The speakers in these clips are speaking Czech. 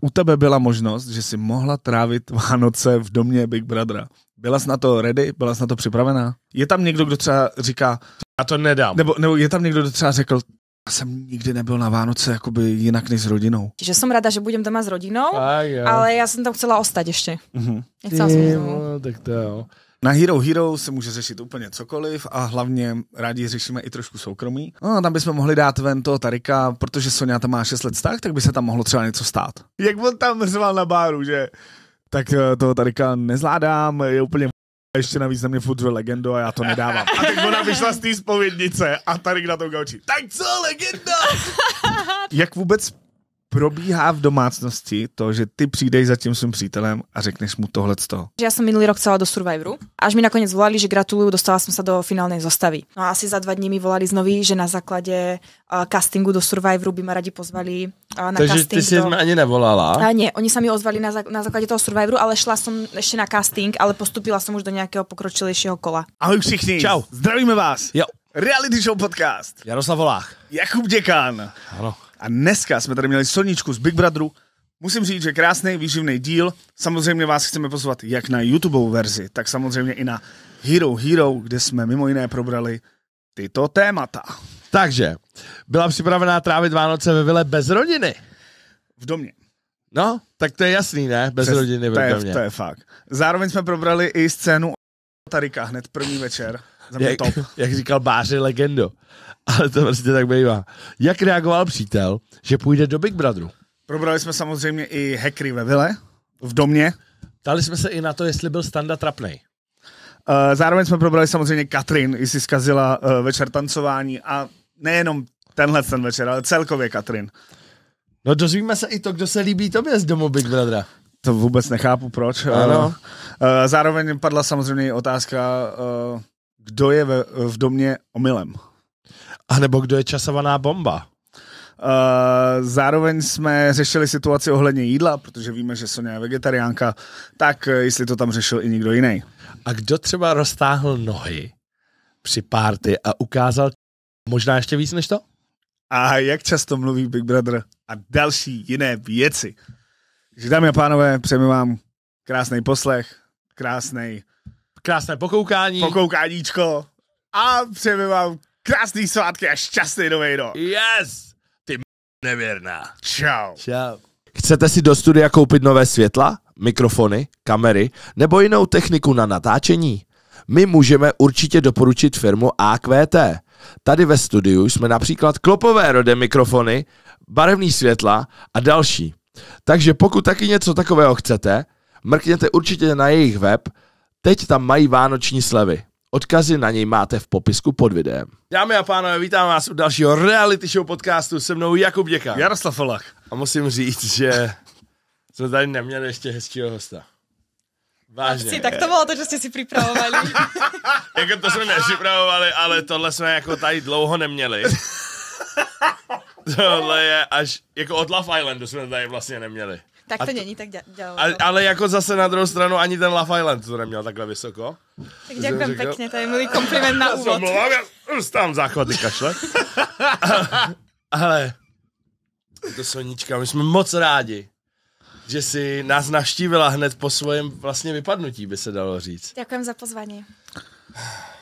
u tebe byla možnost, že si mohla trávit Vánoce v domě Big Brothera. Byla jsi na to ready? Byla jsi na to připravená? Je tam někdo, kdo třeba říká... Já to nedám. Nebo, nebo je tam někdo, kdo třeba řekl, já jsem nikdy nebyl na Vánoce jakoby jinak než s rodinou. Že jsem ráda, že budem doma s rodinou, ale já jsem tam chcela ostat ještě. Mm-hmm. Nechcela jsem tak to jo. Na Hero Hero se může řešit úplně cokoliv a hlavně rádi řešíme i trošku soukromí. No, tam bychom mohli dát ven toho Tarika, protože Sonia tam má 6 let vztah, tak by se tam mohlo třeba něco stát. Jak on tam řval na báru, že? Tak eh, toho Tarika nezládám, je úplně a ještě navíc na mě furt legendo a já to nedávám. A teď ona vyšla z té spovědnice a Tarik na tom gaučí. Tak co, legenda? Jak vůbec probíhá v domácnosti to, že ty přijdeš za tím svým přítelem a řekneš mu tohle z toho? Já jsem minulý rok celá do Survivoru, až mi nakonec volali, že gratuluju, dostala jsem se do finální zostavy. No a asi za dva dní mi volali znovu, že na základě uh, castingu do Survivoru by mě rádi pozvali uh, na Takže casting. Takže ty si do... ani nevolala? A ne, oni sami ozvali na, zá- na základě toho Survivoru, ale šla jsem ještě na casting, ale postupila jsem už do nějakého pokročilejšího kola. Ahoj všichni. Čau. Zdravíme vás. Jo. Reality Show Podcast. Jaroslav Volách. Jakub Děkán. Ano. A dneska jsme tady měli Soničku z Big Brotheru. Musím říct, že krásný výživný díl. Samozřejmě vás chceme pozvat jak na YouTube verzi, tak samozřejmě i na Hero Hero, kde jsme mimo jiné probrali tyto témata. Takže, byla připravená trávit Vánoce ve vile bez rodiny. V domě. No, tak to je jasný, ne? Bez Přes, rodiny ve domě. To je fakt. Zároveň jsme probrali i scénu Tarika hned první večer. Za jak, top. jak říkal Báři legendo. Ale to prostě tak bývá. Jak reagoval přítel, že půjde do Big Brotheru? Probrali jsme samozřejmě i hackery ve vile, v domě. Dali jsme se i na to, jestli byl Standa trapnej. Eh, zároveň jsme probrali samozřejmě Katrin, jestli zkazila eh, večer tancování a nejenom tenhle ten večer, ale celkově Katrin. No dozvíme se i to, kdo se líbí tobě z domu Big Brothera. To vůbec nechápu, proč. Ano. Eh, zároveň padla samozřejmě otázka, kdo je v, v domě omylem. A nebo kdo je časovaná bomba. Uh, zároveň jsme řešili situaci ohledně jídla, protože víme, že Sonia je vegetariánka, tak eh, jestli to tam řešil i někdo jiný. A kdo třeba roztáhl nohy při párty a ukázal možná ještě víc než to? A jak často mluví Big Brother a další jiné věci. Takže dámy a pánové, přejeme vám krásný poslech, krásný Krásné pokoukání. Pokoukáníčko. A přejeme vám krásný svátky a šťastný nový rok. Yes! Ty m- nevěrná. Čau. Čau. Chcete si do studia koupit nové světla, mikrofony, kamery nebo jinou techniku na natáčení? My můžeme určitě doporučit firmu AQT. Tady ve studiu jsme například klopové rode mikrofony, barevný světla a další. Takže pokud taky něco takového chcete, mrkněte určitě na jejich web Teď tam mají vánoční slevy. Odkazy na něj máte v popisku pod videem. Dámy a pánové, vítám vás u dalšího reality show podcastu se mnou Jakub Děka. Jaroslav Olach. A musím říct, že jsme tady neměli ještě hezčího hosta. Vážně. Chci, tak to bylo to, že jste si připravovali. jako to jsme nepřipravovali, ale tohle jsme jako tady dlouho neměli. Tohle je až, jako od Love Islandu jsme tady vlastně neměli. Tak to, to není tak dělal. Ale, ale jako zase na druhou stranu ani ten Love Island to neměl takhle vysoko. Tak děkujem pěkně, to je můj kompliment na úvod. Mluvám, já stávám záchvaty kašle. ale to Sonička, my jsme moc rádi, že si nás navštívila hned po svém vlastně vypadnutí, by se dalo říct. Děkujem za pozvání.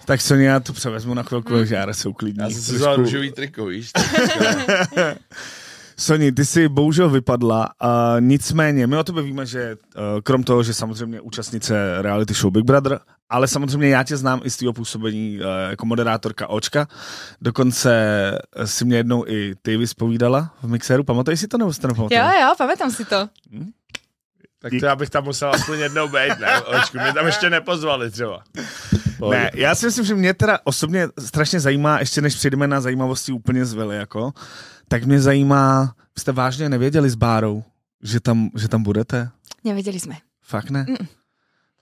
Tak co, já to převezmu na chvilku, hmm. že Jára se uklidní. Já jsem si vzal růžový triko, víš. Soni, ty jsi bohužel vypadla, a nicméně my o tebe víme, že eh, krom toho, že samozřejmě účastnice reality show Big Brother, ale samozřejmě já tě znám i z tvého působení eh, jako moderátorka Očka, dokonce eh, si mě jednou i ty vyspovídala v mixéru, pamatuješ si to nebo jste Jo, jo, pamatám si to. Hm? Tak to já bych tam musel aspoň jednou být, ne? Očku, mě tam ještě nepozvali třeba. Pojď. Ne, já si myslím, že mě teda osobně strašně zajímá, ještě než přijdeme na zajímavosti úplně z jako, jako, tak mě zajímá, jste vážně nevěděli s Bárou, že tam, že tam budete? Nevěděli jsme. Fakt ne? Mm.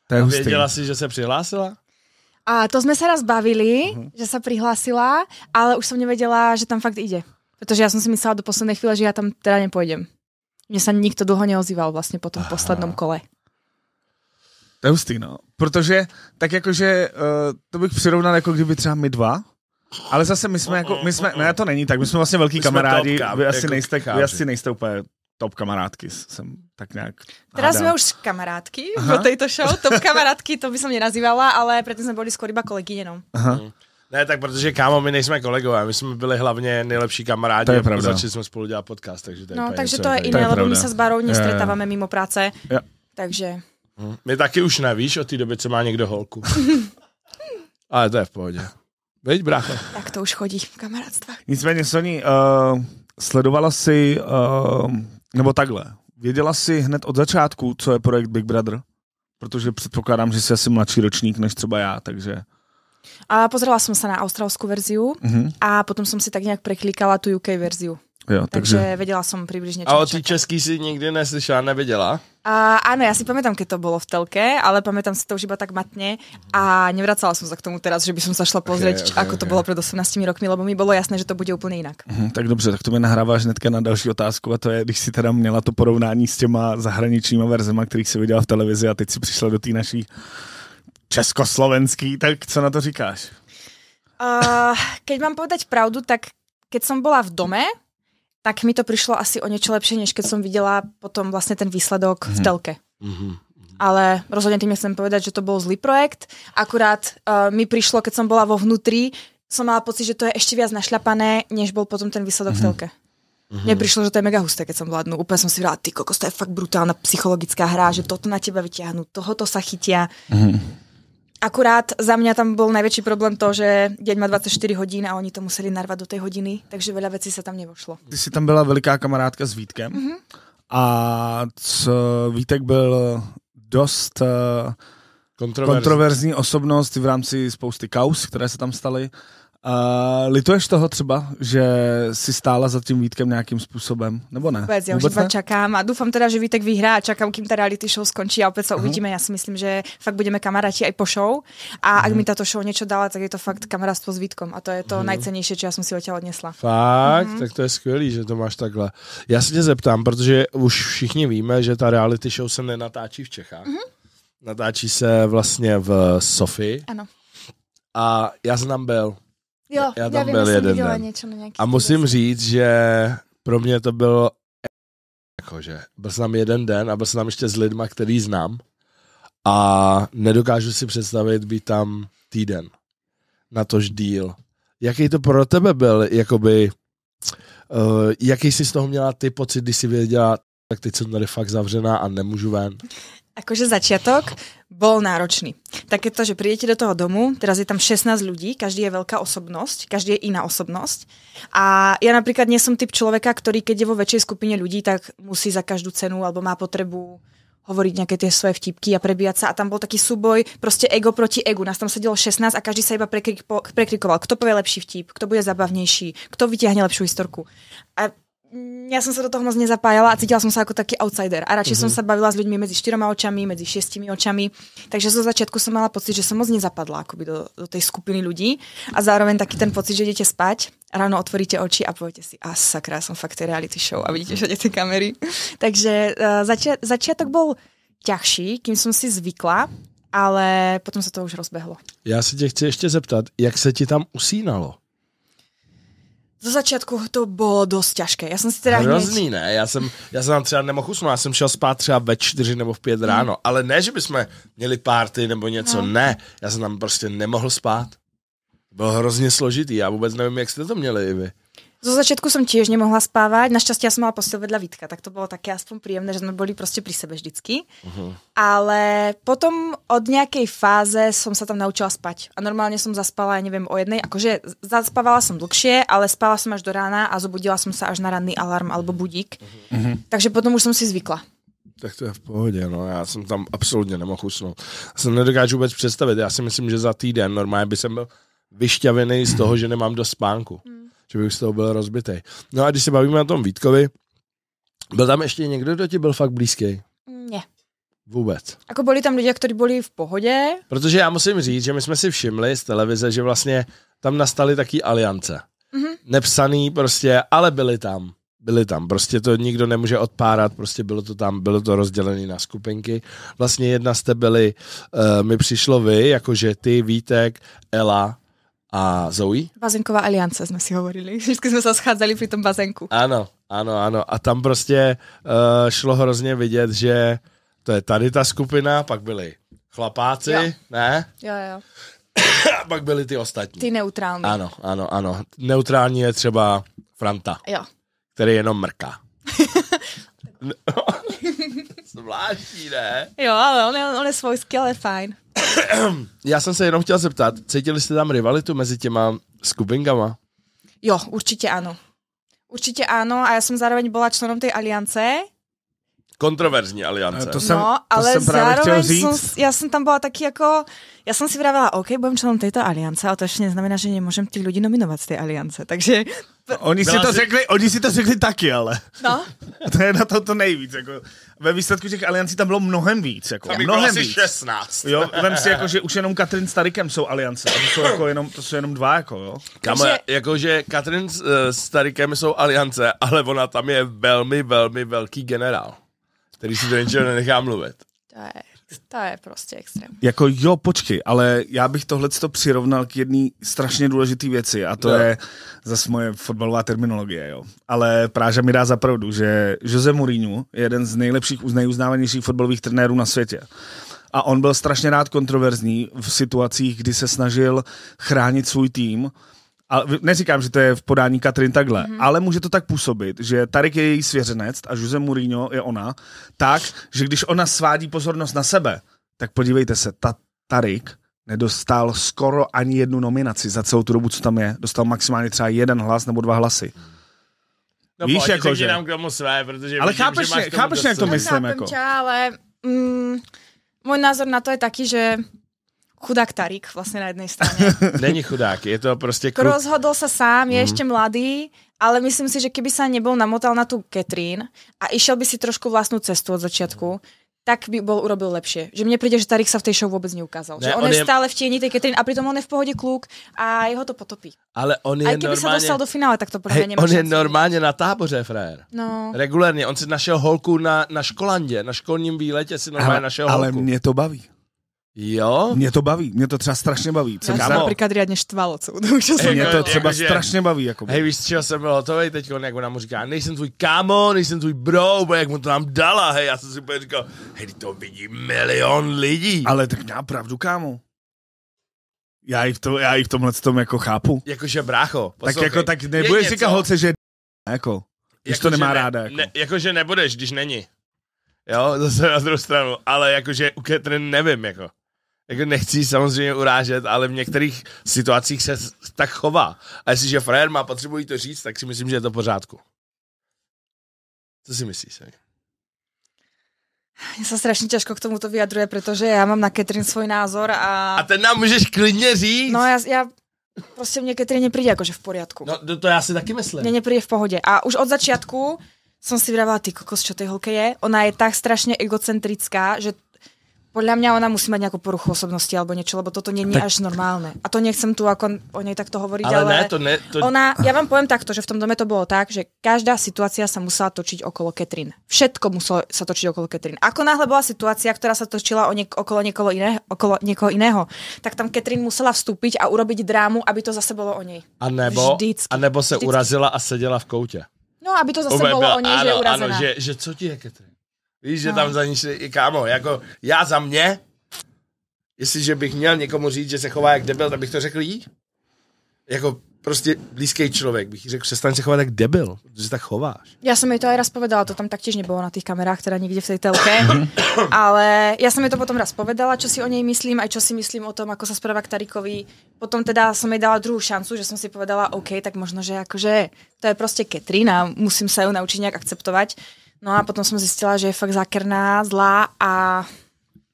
To je hustý. Věděla jsi, že se přihlásila? A to jsme se raz bavili, uh-huh. že se přihlásila, ale už jsem nevěděla, že tam fakt ide. Protože já jsem si myslela do poslední chvíle, že já tam teda nepojdem. Mně se nikdo dlouho neozýval vlastně po tom Aha. poslednom kole. To je hustý, no. Protože tak jakože uh, to bych přirovnal, jako kdyby třeba my dva ale zase my jsme jako, my jsme, ne, to není tak, my jsme vlastně velký my kamarádi, topka, vy asi, jako nejste, vy asi nejste úplně top kamarádky, jsem tak nějak Teraz jsme už kamarádky Aha. této show, top kamarádky, to by mě nazývala, ale předtím jsme byli skoro iba kolegy jenom. Aha. Mm. Ne, tak protože kámo, my nejsme kolegové, my jsme byli hlavně nejlepší kamarádi, to je pravda. začali jsme spolu dělat podcast, takže to je No, takže to je jiné, lebo my se s Barou nestretáváme mimo práce, yeah. takže... Mm. My taky už nevíš o té době, co má někdo holku. ale to je v pohodě. Veď, brácho. Tak to už chodí, kamarádstva. Nicméně, Soni, uh, sledovala si uh, nebo takhle, věděla si hned od začátku, co je projekt Big Brother? Protože předpokládám, že jsi asi mladší ročník než třeba já, takže... A pozrela jsem se na australskou verziu mm-hmm. a potom jsem si tak nějak preklikala tu UK verziu. Jo, takže... takže věděla jsem přibližně, čo A o ty český si nikdy neslyšela, nevěděla? A, áno, já si pamätám, keď to bylo v telke, ale pamätám si to už iba tak matně a nevracala jsem se k tomu teraz, že by som sa šla pozrieť, okay, okay, ako okay. to bylo před 18 rokmi, lebo mi bylo jasné, že to bude úplně jinak. -huh, mhm, tak dobře, tak to mi nahráváš hnedka na další otázku a to je, když si teda měla to porovnání s těma zahraničníma verzema, kterých si viděla v televizi a teď si přišla do té naší československý, tak co na to říkáš? Uh, keď mám povedať pravdu, tak keď som bola v dome, tak mi to přišlo asi o něco lepší, než když jsem viděla potom vlastně ten výsledok mm. v mhm. telke. Mm-hmm. Ale rozhodně tím nechcem povedať, že to byl zlý projekt, akurát uh, mi přišlo, keď som bola vo vnútri, som mala pocit, že to je ještě viac našľapané, než byl potom ten výsledok mm-hmm. v mhm. telke. Mm-hmm. Mně přišlo, že to je mega husté, keď jsem byla dnu. Úplně jsem si říkala, ty kokos, to je fakt brutálna psychologická hra, že toto na tebe vyťahnu, tohoto sa chytia. Mm-hmm. Akurát za mňa tam bol najväčší problém to, že deň má 24 hodín a oni to museli narvat do tej hodiny, takže veľa vecí sa tam nevošlo. Ty si tam byla veliká kamarádka s Vítkem mm -hmm. a co, Vítek byl dost uh, kontroverzní. kontroverzní osobnost v rámci spousty kaus, které se tam staly. Uh, lituješ toho třeba, že si stála za tím Vítkem nějakým způsobem, nebo ne? Vůbec, já už vůbec čakám a doufám teda, že Vítek vyhrá a čakám, kým ta reality show skončí a opět se uh-huh. uvidíme. Já si myslím, že fakt budeme kamaráti i po show a uh-huh. ak mhm. mi tato show něco dala, tak je to fakt kamarádstvo s Vítkom a to je to uh-huh. nejcennější, co já jsem si od odnesla. Fakt? Uh-huh. Tak to je skvělý, že to máš takhle. Já se tě zeptám, protože už všichni víme, že ta reality show se nenatáčí v Čechách. Uh-huh. Natáčí se vlastně v Sofii. Ano. A já znám tam byl Jo, já tam já vím, byl jeden den. Něco na a musím věc. říct, že pro mě to bylo jakože, byl jsem tam jeden den a byl jsem tam ještě s lidma, který znám a nedokážu si představit být tam týden na tož díl. Jaký to pro tebe byl, jakoby, uh, jaký jsi z toho měla ty pocit, když jsi věděla, tak teď jsem tady fakt zavřená a nemůžu ven? Akože začiatok bol náročný. Tak je to, že přijdete do toho domu, teraz je tam 16 ľudí, každý je veľká osobnosť, každý je iná osobnosť. A ja napríklad nie som typ človeka, ktorý keď je vo väčšej skupine ľudí, tak musí za každú cenu alebo má potrebu hovoriť nejaké tie svoje vtipky a prebíjať sa. A tam bol taký súboj, prostě ego proti egu. Nás tam sedelo 16 a každý sa iba prekrikoval, kto povie lepší vtip, kto bude zabavnější, kto vyťahne lepšiu historku. A já jsem se do toho moc nezapájala a cítila jsem se jako taky outsider. A radši mm-hmm. jsem mhm. se bavila s lidmi mezi čtyřma očami, mezi šestimi očami. Takže ze začátku jsem měla pocit, že jsem moc nezapadla akoby do, do té skupiny lidí. A zároveň taky ten pocit, že jdete spát, ráno otvoríte oči a poviete si, a sakra, jsem fakt reality show a vidíte všade ty kamery. Takže uh, zača- začátek byl ťažší, kým jsem si zvykla, ale potom se to už rozbehlo. Já se tě chci ještě zeptat, jak se ti tam usínalo? Za začátku to bylo dost těžké. Já jsem si teda Hrozný, hněď... ne? Já jsem, já jsem tam třeba nemohl usnout, já jsem šel spát třeba ve čtyři nebo v pět hmm. ráno, ale ne, že bychom měli párty nebo něco, no. ne. Já jsem tam prostě nemohl spát. Bylo hrozně složitý, já vůbec nevím, jak jste to měli i vy. Zo začiatku som tiež nemohla spávať, našťastie ja som mala postel vedľa Vítka, tak to bolo také aspoň príjemné, že sme boli prostě pri sebe vždycky. Uh-huh. Ale potom od nejakej fáze som sa tam naučila spať. A normálne som zaspala, ja neviem, o jednej, akože zaspávala som dlhšie, ale spala som až do rána a zobudila som sa až na ranný alarm alebo budík. Uh-huh. Takže potom už som si zvykla. Tak to je v pohodě, no. Já jsem tam absolutně nemohl usnout. Já jsem nedokážu vůbec představit. Já si myslím, že za týden normálně by jsem byl vyšťavený z toho, že nemám dost spánku. Mm že bych z toho byl rozbitý. No a když se bavíme o tom Vítkovi, byl tam ještě někdo, kdo ti byl fakt blízký? Ne. Vůbec. Ako byli tam lidi, kteří byli v pohodě? Protože já musím říct, že my jsme si všimli z televize, že vlastně tam nastaly taky aliance. Mm-hmm. Nepsaný prostě, ale byli tam. Byli tam, prostě to nikdo nemůže odpárat, prostě bylo to tam, bylo to rozdělené na skupinky. Vlastně jedna jste byli, uh, eh, mi přišlo vy, jakože ty, Vítek, Ela, a Zoe. Bazenková aliance jsme si hovorili. Vždycky jsme se scházeli při tom bazenku. Ano, ano, ano. A tam prostě uh, šlo hrozně vidět, že to je tady ta skupina, pak byli chlapáci, jo. ne? Jo, jo. a pak byli ty ostatní. Ty neutrální. Ano, ano, ano. Neutrální je třeba Franta. Jo. Který jenom mrká. No. Zvláštní, ne? Jo, ale on je, on je svojský, ale fajn. Já jsem se jenom chtěl zeptat, cítili jste tam rivalitu mezi těma skupinkama? Jo, určitě ano. Určitě ano a já jsem zároveň byla členem té aliance. Kontroverzní aliance. To jsem, no, to ale jsem právě zároveň říct. Jsem, já jsem tam byla taky jako, já jsem si vravila, OK, budem členem této aliance, ale to ještě neznamená, že nemůžem těch lidí nominovat z té aliance, takže Oni si, to řekli, oni si to řekli taky, ale. No. To je na to to nejvíc. Jako. Ve výsledku těch aliancí tam bylo mnohem víc. Jako. Tam mnohem bylo víc. 16. Jo, vem si, jako, že už jenom Katrin s Tarikem jsou aliance. A to jsou, jako jenom, to jsou jenom dva. Jako, jo. Kam, Takže... Jako, že Katrin s, eh, s Tarikem jsou aliance, ale ona tam je velmi, velmi velký generál, který si do nenechá mluvit. To je... To je prostě extrém. Jako jo, počkej, ale já bych tohle to přirovnal k jedné strašně důležité věci a to jo. je zase moje fotbalová terminologie, jo. Ale Práža mi dá za pravdu, že Jose Mourinho je jeden z nejlepších, nejuznávanějších fotbalových trenérů na světě. A on byl strašně rád kontroverzní v situacích, kdy se snažil chránit svůj tým a neříkám, že to je v podání Katrin takhle, mm-hmm. ale může to tak působit, že Tarik je její svěřenec a Jose Mourinho je ona, tak, že když ona svádí pozornost na sebe, tak podívejte se, ta Tarik nedostal skoro ani jednu nominaci za celou tu dobu, co tam je. Dostal maximálně třeba jeden hlas nebo dva hlasy. No, Víš, jako, že... nám k tomu své, protože ale chápeš, chápeš, jak to myslím. Chápem jako. tě, ale mm, můj názor na to je taky, že chudák Tarik vlastně na jedné straně. Není chudák, je to prostě kluk. Rozhodl se sám, je mm. ještě mladý, ale myslím si, že kdyby se nebyl namotal na tu Katrin a išel by si trošku vlastnou cestu od začátku, tak by bol urobil lepšie. Že mne príde, že Tarik sa v tej show vôbec neukázal. Ne, že on, on je, stále v tieni tej Katrin a pritom on je v pohode kluk a jeho to potopí. Ale on je kdyby normálně... se dostal do finále, tak to pro hey, On je normálně na táboře, frér. No. Regulérně. On si našel holku na, na školandě, na školním výletě si normálně ale, našel holku. Ale mě to baví. Jo? Mě to baví, mě to třeba strašně baví. Co Já jsem například riadně štvalo co? jsem... Mě to třeba jako, strašně baví. Jako. Hej, víš, z čeho jsem byl hotový teď, jak ona mu říká, nejsem tvůj kámo, nejsem tvůj bro, bo jak mu to nám dala, hej, já jsem si úplně říkal, hej, to vidí milion lidí. Ale tak měla pravdu, kámo. Já i v, to, já i v tomhle tom jako chápu. Jakože brácho, poslouchej. Tak jako, tak nebudeš říkat holce, že jako, když jako, to nemá ne, ráda. Jako. Ne, jakože nebudeš, když není. Jo, zase na druhou stranu, ale jakože u Catherine nevím, jako jako nechci samozřejmě urážet, ale v některých situacích se tak chová. A jestliže frajer má potřebují to říct, tak si myslím, že je to pořádku. Co si myslíš? Ne? Mně se strašně těžko k tomuto vyjadruje, protože já mám na Katrin svůj názor a... A ten nám můžeš klidně říct. No já, já prostě mě Katrin nepríde jakože v poriadku. No to, to já si taky myslím. Mně nepríde v pohodě. A už od začátku jsem si vravala, ty kokos, čo tej holke je. Ona je tak strašně egocentrická, že podľa mňa ona musí mať nejakú poruchu osobnosti alebo niečo, lebo toto není tak... až normálne. A to nechcem tu ako o nej takto hovoriť, ale, ale ne, to ne, to... ona, ja vám poviem takto, že v tom dome to bolo tak, že každá situácia sa musela točiť okolo Katrin. Všetko muselo sa točiť okolo Katrin. Ako náhle bola situácia, ktorá sa točila o niek- okolo, niekoho iné, okolo niekoho iného, tak tam Katrin musela vstúpiť a urobiť drámu, aby to zase bolo o nej. A nebo, Vždycky. a nebo se Vždycky. urazila a seděla v koutě. No, aby to zase bolo bylo o něj, že je urazená. Ano, že, že co ti je, Katrin? Víš, že no. tam za ní i kámo, jako já za mě, jestliže bych měl někomu říct, že se chová jak debil, tak bych to řekl jí. Jako prostě blízký člověk bych řekl, přestaň se chovat jak debil, protože tak chováš. Já jsem mi to aj raz povedala, to tam taktěž nebylo na těch kamerách, teda nikdy v té telke, mhm. ale já jsem mi to potom raz povedala, co si o něj myslím, a co si myslím o tom, jako se zpráva k Tarikovi. Potom teda jsem mi dala druhou šancu, že jsem si povedala, OK, tak možno, že jakože to je prostě Katrina, musím se ju naučit nějak akceptovat. No a potom jsem zjistila, že je fakt zákerná, zlá a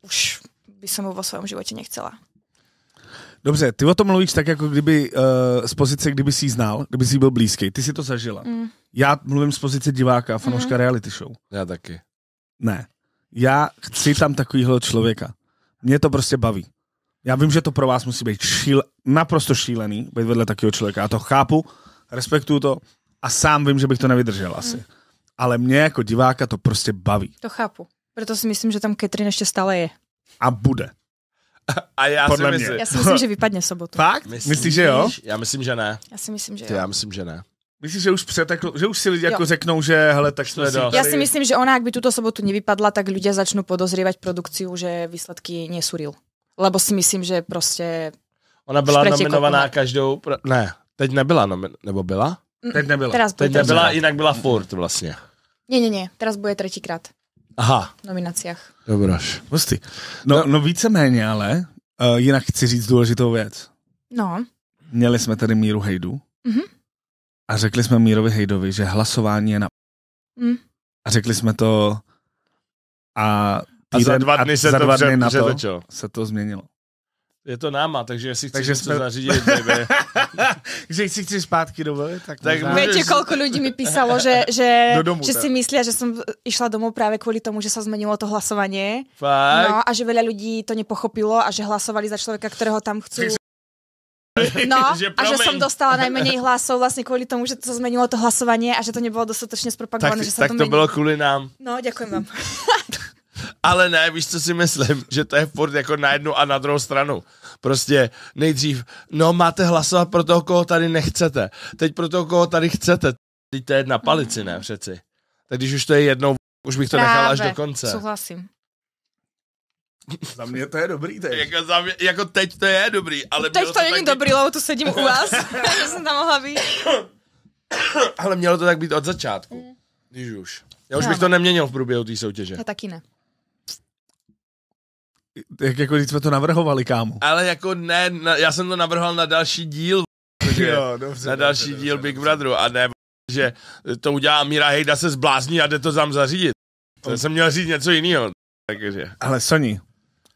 už by jsem ho ve svém životě nechcela. Dobře, ty o tom mluvíš tak, jako kdyby uh, z pozice, kdyby jsi znal, kdyby jsi byl blízký. Ty si to zažila. Mm. Já mluvím z pozice diváka a fanouška mm. reality show. Já taky. Ne. Já chci tam takovýhle člověka. Mě to prostě baví. Já vím, že to pro vás musí být šíl, naprosto šílený být vedle takového člověka. Já to chápu, respektuju to a sám vím, že bych to nevydržel asi. Mm ale mě jako diváka to prostě baví. To chápu. Proto si myslím, že tam Katrin ještě stále je. A bude. A já Podle si myslím. Mě. Já si myslím, že vypadne sobotu. Fakt? Myslím, Myslíš, že jo? Já myslím, že ne. Já si myslím, že jo. Já myslím, že ne. Myslíš, že už přetekl, že už si lidi jo. jako řeknou, že hele, tak jsme do. Já si myslím, že ona, jak by tuto sobotu nevypadla, tak lidé začnou podozřívat produkci, že výsledky nejsou real. Lebo si myslím, že prostě... Ona byla nominovaná kopula. každou... Ne, teď nebyla, nomin... nebo byla? Teď nebyla. Teraz Teď nebyla, jinak byla furt vlastně. Ne, ne, ne, teraz bude třetíkrát. Aha. V nominacích. Dobroš. Hustý. No, no, no víceméně ale, uh, jinak chci říct důležitou věc. No. Měli jsme tady Míru Hejdu mm-hmm. a řekli jsme Mírovi Hejdovi, že hlasování je na... Mm. A řekli jsme to a, týden, a za dva dny, a se, za to dva dny na to se to změnilo. Je to náma, takže jestli chceš takže něco jsme... zařídit, že si chceš zpátky dovolit, tak, tak můžeš... Viete, koľko lidí mi písalo, že, že, Do že si myslí, že jsem išla domů právě kvůli tomu, že se zmenilo to hlasování, No a že veľa lidí to nepochopilo a že hlasovali za člověka, kterého tam chcú. No, že a že jsem dostala nejméně hlasů, vlastně kvůli tomu, že to změnilo to hlasování a že to nebylo dostatečně zpropagované, že že to tak to, to bylo kvůli nám. No, děkuji vám ale ne, víš, co si myslím, že to je furt jako na jednu a na druhou stranu. Prostě nejdřív, no máte hlasovat pro toho, koho tady nechcete, teď pro toho, koho tady chcete. Teď to je jedna palici, ne přeci. Tak když už to je jednou, už bych to Právě, nechal až do konce. souhlasím. Za mě to je dobrý teď. Jako, za mě, jako teď to je dobrý, ale... Teď to, to není taky... dobrý, lebo tu sedím u vás, že jsem tam mohla být. ale mělo to tak být od začátku, mm. když už. Já už bych to neměnil v průběhu té soutěže. Já taky ne jak jako když jsme to navrhovali, kámo. Ale jako ne, na, já jsem to navrhoval na další díl, jo, dobře, na další dobře, díl dobře, Big Brotheru a ne, že to udělá Míra Hejda se zblázní a jde to tam zařídit. To okay. jsem měl říct něco jiného. Takže. Ale Soni,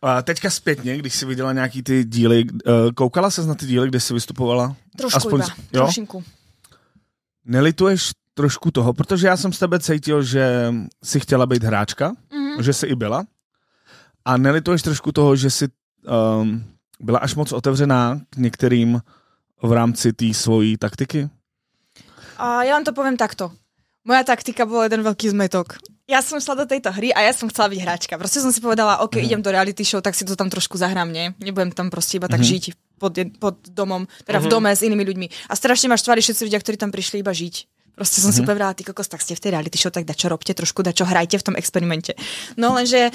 a teďka zpětně, když jsi viděla nějaký ty díly, eh, koukala ses na ty díly, kde jsi vystupovala? Trošku Aspoň, iba, jo? trošinku. Nelituješ trošku toho, protože já jsem s tebe cítil, že jsi chtěla být hráčka, mm-hmm. že jsi i byla, a nelituješ trošku toho, že jsi um, byla až moc otevřená k některým v rámci té svojí taktiky? A já vám to povím takto. Moja taktika byla jeden velký zmetok. Já jsem šla do této hry a já jsem chcela být hráčka. Prostě jsem si povedala, OK, mm. idem do reality show, tak si to tam trošku zahrám, ne? Nebudem tam prostě iba tak mm. žít pod, pod domom, teda mm. v mhm. dome s inými lidmi. A strašně máš tvary všetci lidé, kteří tam přišli iba žít. Prostě jsem mm. si mhm. povedala, ty kokos, tak jste v té reality show, tak dačo robte trošku, dačo hrajte v tom experimente. No lenže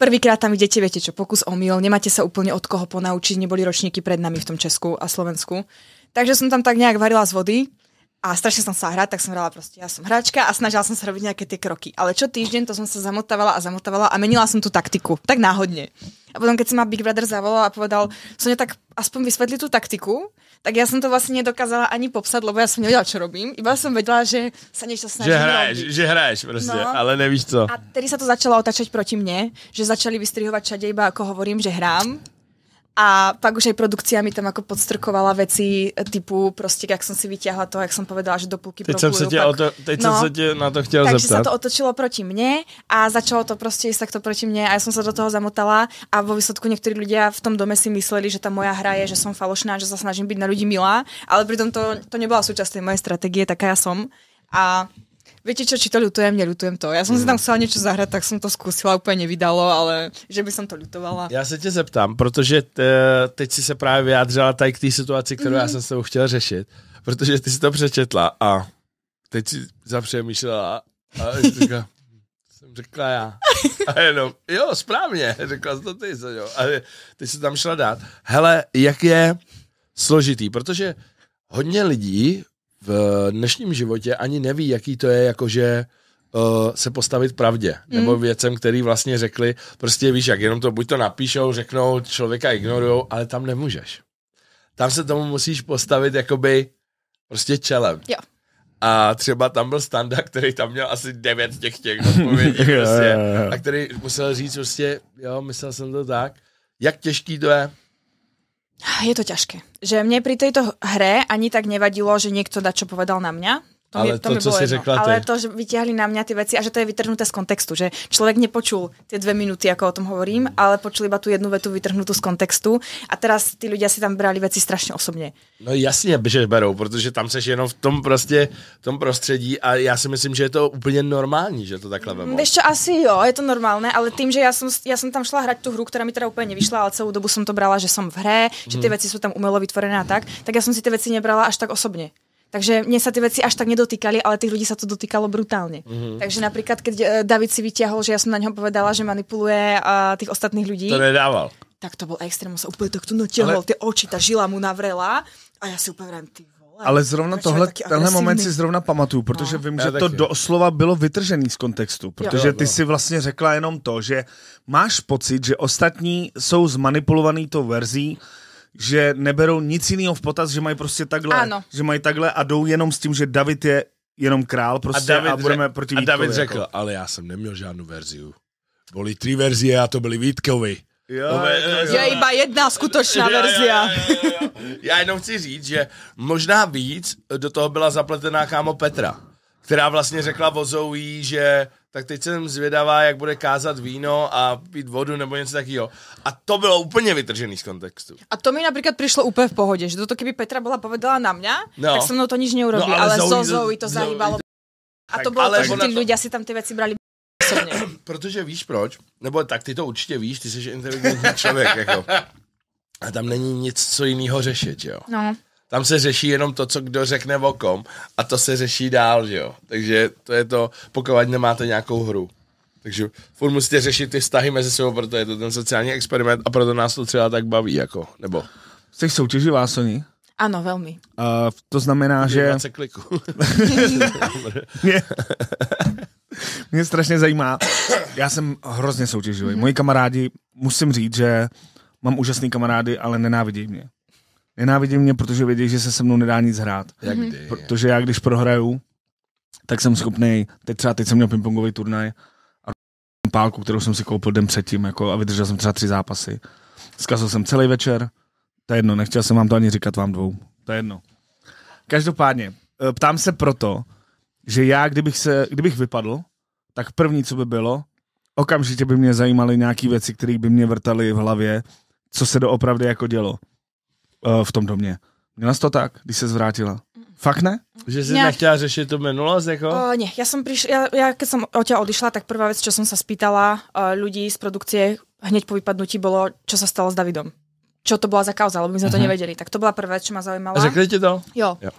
Prvýkrát tam idete, viete čo, pokus omyl, nemáte sa úplne od koho ponaučiť, neboli ročníky pred nami v tom Česku a Slovensku. Takže som tam tak nejak varila z vody a strašně jsem se hrát, tak jsem hrála prostě, já jsem hráčka a snažila jsem se robit nějaké ty kroky. Ale čo týždeň, to jsem se zamotavala a zamotavala a menila jsem tu taktiku. Tak náhodně. A potom, keď se ma Big Brother zavolal a povedal, Sonia, tak aspoň vysvětli tu taktiku, tak já jsem to vlastně nedokázala ani popsat, lebo já jsem nevěděla, co robím, iba jsem věděla, že se něco snažím Že hraješ, že hraješ prostě, no. ale nevíš co. A tedy se to začalo otačet proti mně, že začali vystrihovat čadě, iba jako hovorím, že hrám a pak už aj produkcia mi tam jako podstrkovala věci e, typu prostě, jak jsem si vyťahla to, jak jsem povedala, že do půlky Teď jsem se tě, pak... teď no, se tě na to chtěla zeptat. Takže se to otočilo proti mně a začalo to prostě tak takto proti mně a já jsem se do toho zamotala a vo výsledku někteří lidé v tom dome si mysleli, že ta moja hra je, že jsem falošná, že se snažím být na lidi milá, ale přitom to, to nebyla součást moje strategie, taká já jsem. A Viete čo, či to ľutujem, neľutujem to. Ja som si mm. tam chcela niečo zahrať, tak som to skúsila, úplně nevydalo, ale že by som to ľutovala. Já se tě zeptám, protože eh, teď si se právě vyjadřila tady k té situácii, kterou mm. já mhm. jsem s tebou chtěl řešit, protože ty si to přečetla a teď si zapřemýšlela a říká, jsem řekla já. A jenom, jo, správně, řekla jsi to ty, co jo. A ty jsi tam šla dát. Hele, jak je složitý, protože hodně lidí v dnešním životě ani neví, jaký to je, jakože uh, se postavit pravdě, mm. nebo hmm. věcem, který vlastně řekli, prostě víš, jak jenom to buď to napíšou, řeknou, člověka ignorujou, ale tam nemůžeš. Tam se tomu musíš postavit jakoby prostě čelem. Jo. A třeba tam byl Standa, který tam měl asi devět těch těch odpovědí prostě, a který musel říct prostě, jo, myslel jsem to tak, jak těžký to je, je to ťažké. Že mne pri tejto hre ani tak nevadilo, že niekto na čo povedal na mňa, to ale mi, to, to mi co jsi řekla ty. Ale to, že vytiahli na mě ty věci a že to je vytrhnuté z kontextu, že člověk nepočul ty dvě minuty, jako o tom hovorím, ale počul iba tu jednu větu vytrhnutou z kontextu a teraz ty lidi si tam brali věci strašně osobně. No jasně, že berou, protože tam seš jenom v tom prostě, v tom prostředí a já si myslím, že je to úplně normální, že to takhle vemou. Mm, víš čo, asi jo, je to normálné, ale tím, že já jsem, já jsem tam šla hrať tu hru, která mi teda úplně nevyšla, ale celou dobu jsem to brala, že jsem v hře, že ty mm. věci jsou tam umělo vytvorené a tak, tak já jsem si ty věci nebrala až tak osobně. Takže mě se ty věci až tak nedotýkaly, ale těch lidí se to dotýkalo brutálně. Mm -hmm. Takže například, když eh, David si vytáhl, že já jsem na něho povedala, že manipuluje a eh, těch ostatních lidí. To nedával. Tak to byl extrém, se úplně tak to natěhol, ale... ty oči, ta žila mu navrela a já si úplně vrám, ty ale zrovna tohle, tenhle moment si zrovna pamatuju, protože no. vím, že to doslova bylo vytržený z kontextu, protože jo, ty si vlastně řekla jenom to, že máš pocit, že ostatní jsou zmanipulovaný tou verzí, že neberou nic jiného v potaz, že mají prostě takhle, ano. že mají takhle a jdou jenom s tím, že David je jenom král prostě a, David a budeme řek, proti Vítkovi. A David jako. řekl, jako. ale já jsem neměl žádnou verziu. Byly tři verzie a to byly Vítkovi. Jo, no, jako, je iba jedna skutečná verzia. Jo, jo, jo, já jenom chci říct, že možná víc do toho byla zapletená kámo Petra, která vlastně řekla o že tak teď jsem zvědavá, jak bude kázat víno a pít vodu nebo něco takového. A to bylo úplně vytržený z kontextu. A to mi například přišlo úplně v pohodě, že to, kdyby Petra byla povedala na mě, no. tak se mnou to nic neurobí, no, ale, ale Zoe, Zoe to zahýbalo. A to bylo to, že ty lidé si tam ty věci brali Protože víš proč? Nebo tak ty to určitě víš, ty jsi inteligentní člověk. jako. A tam není nic co jiného řešit, jo? No tam se řeší jenom to, co kdo řekne o kom a to se řeší dál, že jo. Takže to je to, pokud nemáte nějakou hru. Takže furt musíte řešit ty vztahy mezi sebou, proto je to ten sociální experiment a proto nás to třeba tak baví, jako, nebo... Jste soutěživá, Sony? Ano, velmi. Uh, to znamená, že... 20 kliků. mě, mě strašně zajímá, já jsem hrozně soutěživý. Moji kamarádi, musím říct, že mám úžasný kamarády, ale nenávidí mě. Nenávidí mě, protože vědí, že se se mnou nedá nic hrát. Jak mhm. protože já, když prohraju, tak jsem schopný, teď třeba teď jsem měl pingpongový turnaj a pálku, kterou jsem si koupil den předtím jako, a vydržel jsem třeba tři zápasy. Zkazil jsem celý večer, to je jedno, nechtěl jsem vám to ani říkat vám dvou, to je jedno. Každopádně, eh, ptám se proto, že já, kdybych, se, kdybych vypadl, tak první, co by bylo, okamžitě by mě zajímaly nějaké věci, které by mě vrtaly v hlavě, co se doopravdy jako dělo. Eh, v tom domě. Měla jsi to tak, když se zvrátila? Fakt ne? Že jsi Nejak... nechtěla řešit tú minulost, Jako? Uh, nie, ja som prišla, já, když jsem som tě odišla, tak prvá věc, co jsem se spýtala uh, z produkce hned po vypadnutí bylo, co se stalo s Davidem. Čo to byla za kauza, lebo my jsme uh -huh. to mhm. nevedeli. Tak to byla prvá věc, co mě zajímalo. řekli ti to? Jo. jo.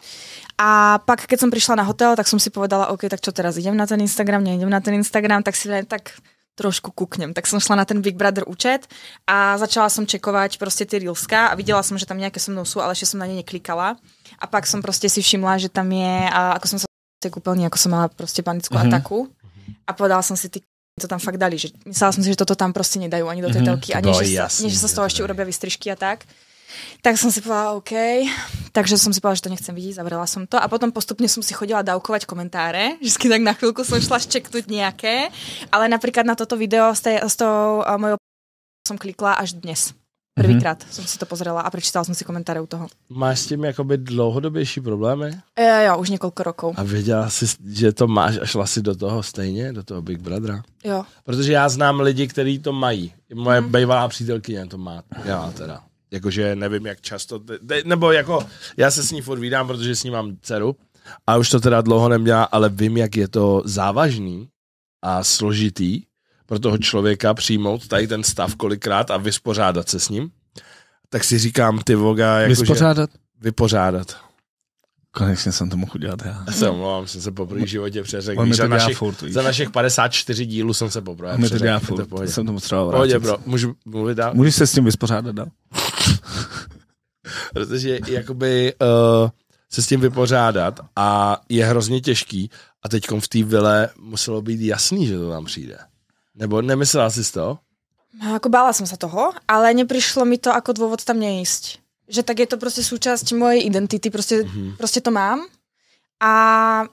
A pak, když jsem přišla na hotel, tak jsem si povedala, OK, tak co teraz, idem na ten Instagram, nejdem na ten Instagram, tak si tak trošku kuknem. Tak jsem šla na ten Big Brother účet a začala jsem čekovat prostě ty reelska a viděla jsem, že tam nějaké se mnou jsou, ale ještě jsem na ně neklikala. A pak jsem prostě si všimla, že tam je a ako jsem se tak úplně, jako jsem mala prostě panickou mm-hmm. ataku a povedala jsem si, ty to tam fakt dali, že myslela jsem si, že toto tam prostě nedají ani do té mhm. telky, mm-hmm. ani, že, jasný, že se z toho ještě urobí vystrižky a tak. Tak jsem si povedala OK, takže jsem si povedala, že to nechcem vidět, zavrela jsem to a potom postupně jsem si chodila dávkovat komentáře, vždycky tak na chvilku jsem šla ščeknout nějaké, ale například na toto video s, té, s tou uh, mojou jsem klikla až dnes. Prvýkrát mm-hmm. jsem si to pozrela a prečítala jsem si komentáře u toho. Máš s tím jakoby dlouhodobější problémy? E, jo, už několik rokov. A věděla jsi, že to máš a šla si do toho stejně, do toho Big Brothera? Jo. Protože já znám lidi, kteří to mají. Moje mm. hmm bývalá přítelkyně to má. Já teda. Jakože nevím, jak často, te, te, nebo jako já se s ní furt vídám, protože s ní mám dceru a už to teda dlouho neměla, ale vím, jak je to závažný a složitý pro toho člověka přijmout tady ten stav kolikrát a vyspořádat se s ním. Tak si říkám, ty voga, jakože... Vyspořádat? Že, vypořádat. Konečně jsem to mohl udělat já. Já se omlouvám, jsem se poprvé v životě přeřekl. Víš, za, našich, furt, víš. za našich 54 dílů jsem se poprvé přeřekl. to dělá furt, to jsem to potřeboval vrátit. Pohodě, bro, můžu mluvit dál? Můžeš se s tím vyspořádat dál? Protože jakoby uh, se s tím vypořádat a je hrozně těžký a teď v té vile muselo být jasný, že to tam přijde. Nebo nemyslela jsi to? No, jako bála jsem se toho, ale nepřišlo mi to jako důvod tam nejíst. Že tak je to prostě součást mojej identity, prostě, mm-hmm. prostě to mám. A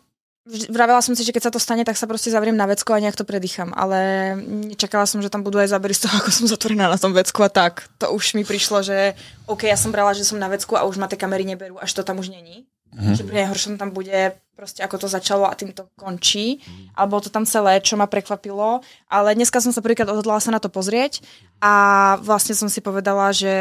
Vravela som si, že keď sa to stane, tak sa proste zavriem na vecku a nejak to predýcham, ale čekala som, že tam budú aj zábery z toho, ako som zatvorená na tom vecku a tak. To už mi prišlo, že OK, ja som brala, že som na vecku a už ma tie kamery neberú, až to tam už není. Mm. Že pre nejhoršom tam bude prostě ako to začalo a tým to končí. Ale bolo to tam celé, čo ma prekvapilo. Ale dneska som sa prvýkrát odhodlala sa na to pozrieť a vlastne som si povedala, že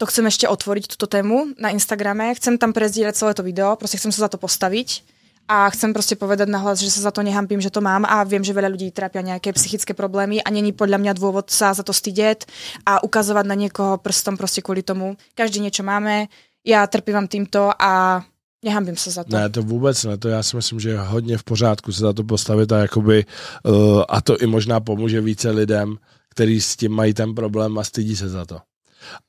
to chcem ještě otvoriť tuto tému na Instagrame. Chcem tam prezdieľať celé to video, prostě chcem se za to postaviť a chcem prostě povedať nahlas, že se za to nehampím, že to mám a vím, že veľa lidí trápia nějaké psychické problémy a není podle mě důvod sa za to stydět a ukazovat na někoho prstom prostě kvůli tomu. Každý něco máme, já trpívám týmto a Nehambím se za to. Ne, to vůbec ne, to já si myslím, že je hodně v pořádku se za to postavit a jakoby, uh, a to i možná pomůže více lidem, kteří s tím mají ten problém a stydí se za to.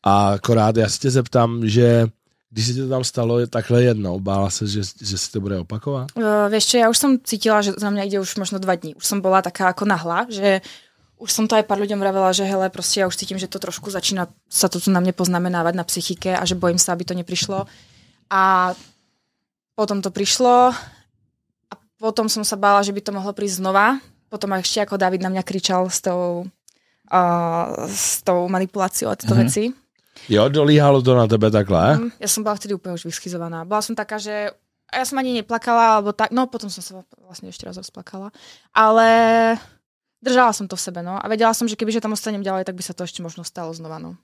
A akorát já se tě zeptám, že když se to tam stalo takhle jednou, bála se, že, že se to bude opakovat? Uh, Víš já už jsem cítila, že za mě jde už možno dva dní. Už jsem byla taká jako nahla, že už jsem to aj pár lidem vravela, že hele, prostě já už cítím, že to trošku začíná, se to na mě poznamenávat na psychike a že bojím se, aby to neprišlo. A potom to přišlo. a potom jsem se bála, že by to mohlo přijít znova. Potom ještě jako David na mě kričal s tou, uh, s tou manipulací a tyto mm -hmm. věci. Jo, dolíhalo to na tebe takhle? Mm, já jsem byla vtedy úplně už vyschizovaná. Byla jsem taká, že já jsem ani neplakala, alebo tak, no potom jsem se vlastně ještě raz rozplakala. Ale držala jsem to v sebe, no. A věděla jsem, že kdyby že tam ostanem dělali, tak by se to ještě možno stalo znova, no.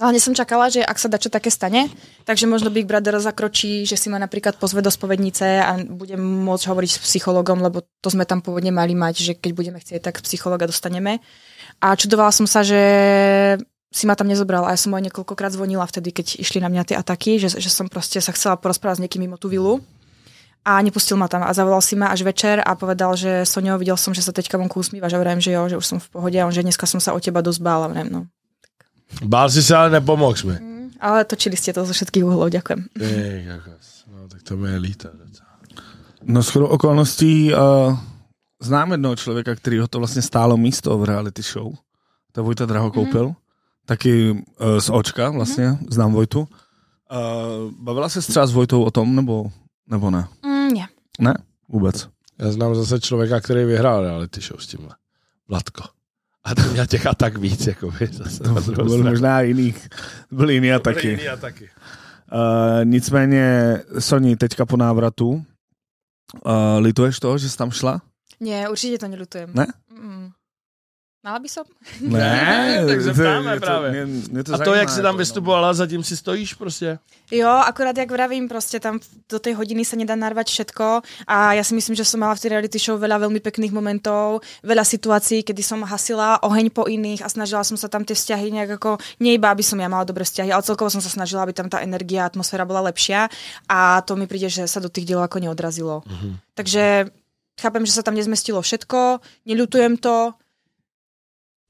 Ale jsem čakala, že ak se dačo také stane, takže možno Big Brother zakročí, že si ma například pozve do spovednice a budem môcť hovoriť s psychologom, lebo to jsme tam původně mali mať, že keď budeme chcieť, tak psychologa dostaneme. A čudovala jsem se, že si ma tam nezobrala. Ja som aj niekoľkokrát zvonila vtedy, keď išli na mňa tie ataky, že, že som proste sa chcela porozprávať s niekým mimo tú vilu a nepustil ma tam a zavolal si ma až večer a povedal, že Sonio, videl som, že sa teďka vonku usmívaš že vrajím, že jo, že už som v pohode a on, že dneska som sa o teba dosť bála, vrajím, no. Bál si sa, ale nepomohol mi. Mm, ale točili ste to zo všetkých uhlov, ďakujem. Ej, no, tak to je líta. No skoro okolností uh, znám jednoho člověka, který ho to vlastně stálo místo v reality show. To Vojta Draho koupil. Mm taky eh, z očka vlastně, mm-hmm. znám Vojtu. Eh, bavila se třeba s Vojtou o tom, nebo, nebo ne? Mm, ne. Ne? Vůbec. Já znám zase člověka, který vyhrál reality show s tímhle. Vladko. A to měl těch tak víc, jako by zase. byl možná jiný, Byl jiný taky. Byly jiný Uh, nicméně, Soni, teďka po návratu, uh, lituješ toho, že jsi tam šla? Ne, určitě to nelutujem. Ne? Mm. Mala by som? Ne, ne tak se ptáme právě. Mě, mě to a to, zajímá, jak si jako tam no. vystupovala, zatím si stojíš prostě? Jo, akorát jak vravím, prostě tam do té hodiny se nedá narvat všetko a já si myslím, že jsem mala v té reality show veľa velmi pekných momentů, veľa situací, kdy jsem hasila oheň po iných a snažila jsem se tam ty vzťahy nějak jako, nejba, aby som já mala dobré vzťahy, ale celkovo jsem se snažila, aby tam ta energie a atmosféra byla lepší a to mi přijde, že se do těch dílů jako neodrazilo. Mm -hmm. Takže chápem, že se tam nezmestilo všetko, nelutujem to,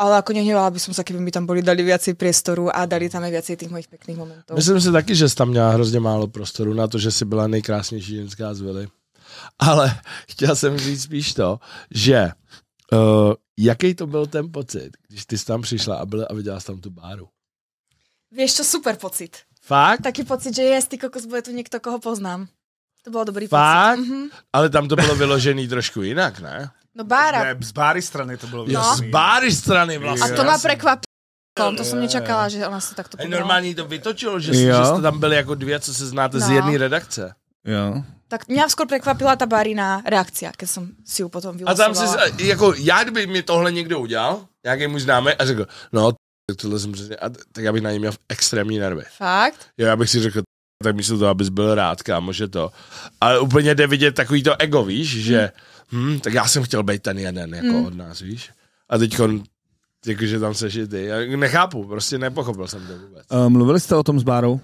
ale jako nehnevala by som sa, keby mi tam boli dali viacej priestoru a dali tam aj viacej tých mojich pekných momentov. Myslím si taky, že jsi tam měla hrozně málo prostoru na to, že si byla nejkrásnější ženská z Vily. Ale chtěl jsem říct spíš to, že uh, jaký to byl ten pocit, když ty jsi tam přišla a, byla, a viděla jsi tam tu báru? Víš to super pocit. Fakt? Taký pocit, že je ty kokos, bude tu někdo, koho poznám. To bylo dobrý Fakt? pocit. Mm-hmm. Ale tam to bylo vyložený trošku jinak, ne? No bára. Ne, z báry strany to bylo. No. Z báry strany vlastně. A to má prekvapí. Tom, to jsem nečekala, že ona se takto podala. Normálně to vytočilo, že, že jste tam byli jako dvě, co se znáte no. z jedné redakce. Jo. Tak mě skoro překvapila ta barina reakce, když jsem si ji potom vylosovala. A tam si, jako já, by mi tohle někdo udělal, nějaký můj známý, a řekl, no, tohle jsem přesně, a tak já bych na něj měl extrémní nervy. Fakt? Jo, já bych si řekl, tak myslím to, abys byl rád, kámo, že to. Ale úplně jde vidět takový to ego, víš, že... Hmm hm, tak já jsem chtěl být ten jeden jako mm. od nás, víš. A teď jakože tam se ty. Já nechápu, prostě nepochopil jsem to vůbec. Eh, mluvili jste o tom s Bárou?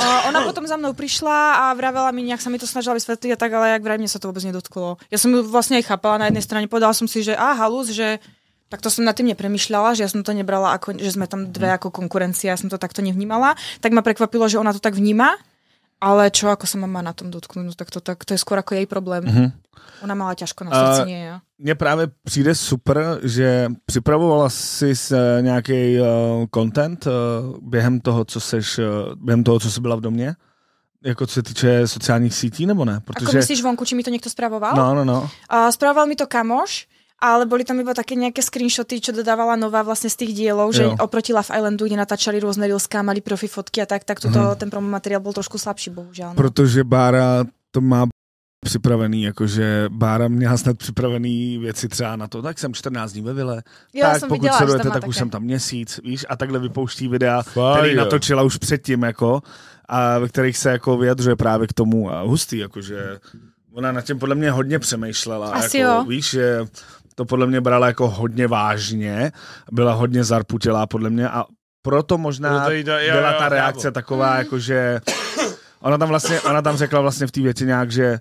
Uh, ona potom za mnou přišla a vravela mi, jak se mi to snažila vysvětlit a tak, ale jak vraj mě se to vůbec nedotklo. Já jsem vlastně i chápala na jedné straně, podala jsem si, že a halus, že tak to jsem na tím nepremýšľala, že já jsem to nebrala, jako, že jsme tam dvě hm. jako konkurence, já jsem to takto nevnímala. Tak mě překvapilo, že ona to tak vnímá, ale čo, ako sa má na tom dotknúť, no tak to, tak to je skôr ako jej problém. Mm-hmm. Ona mala ťažko na srdci, uh, nie ja. Mně právě přijde super, že připravovala jsi e, nějaký uh, e, content uh, během toho, co seš, uh, během toho, co jsi byla v domě? Jako co se týče sociálních sítí, nebo ne? Protože... Ako myslíš vonku, či mi to někdo spravoval? No, no, no. Uh, spravoval mi to kamoš, ale boli tam iba také nejaké screenshoty, čo dodávala Nová vlastne z tých dielov, že jo. oproti Love Islandu, kde natáčali rôzne rilská, mali profi fotky a tak, tak toto, hmm. ten promo materiál byl trošku slabší, bohužel. No. Protože Bára to má připravený, jakože Bára měla snad připravený věci třeba na to, tak jsem 14 dní ve Vile, jo, tak jsem pokud viděla, sledujete, tak také. už jsem tam měsíc, víš, a takhle vypouští videa, Fajn, který natočila už předtím, jako, a ve kterých se jako vyjadřuje právě k tomu a hustý, jakože ona na těm podle mě hodně přemýšlela. Asi jako, jo. Víš, že to podle mě brala jako hodně vážně, byla hodně zarputělá podle mě a proto možná byla ta reakce taková, jakože ona tam vlastně, ona tam řekla vlastně v té věci nějak, že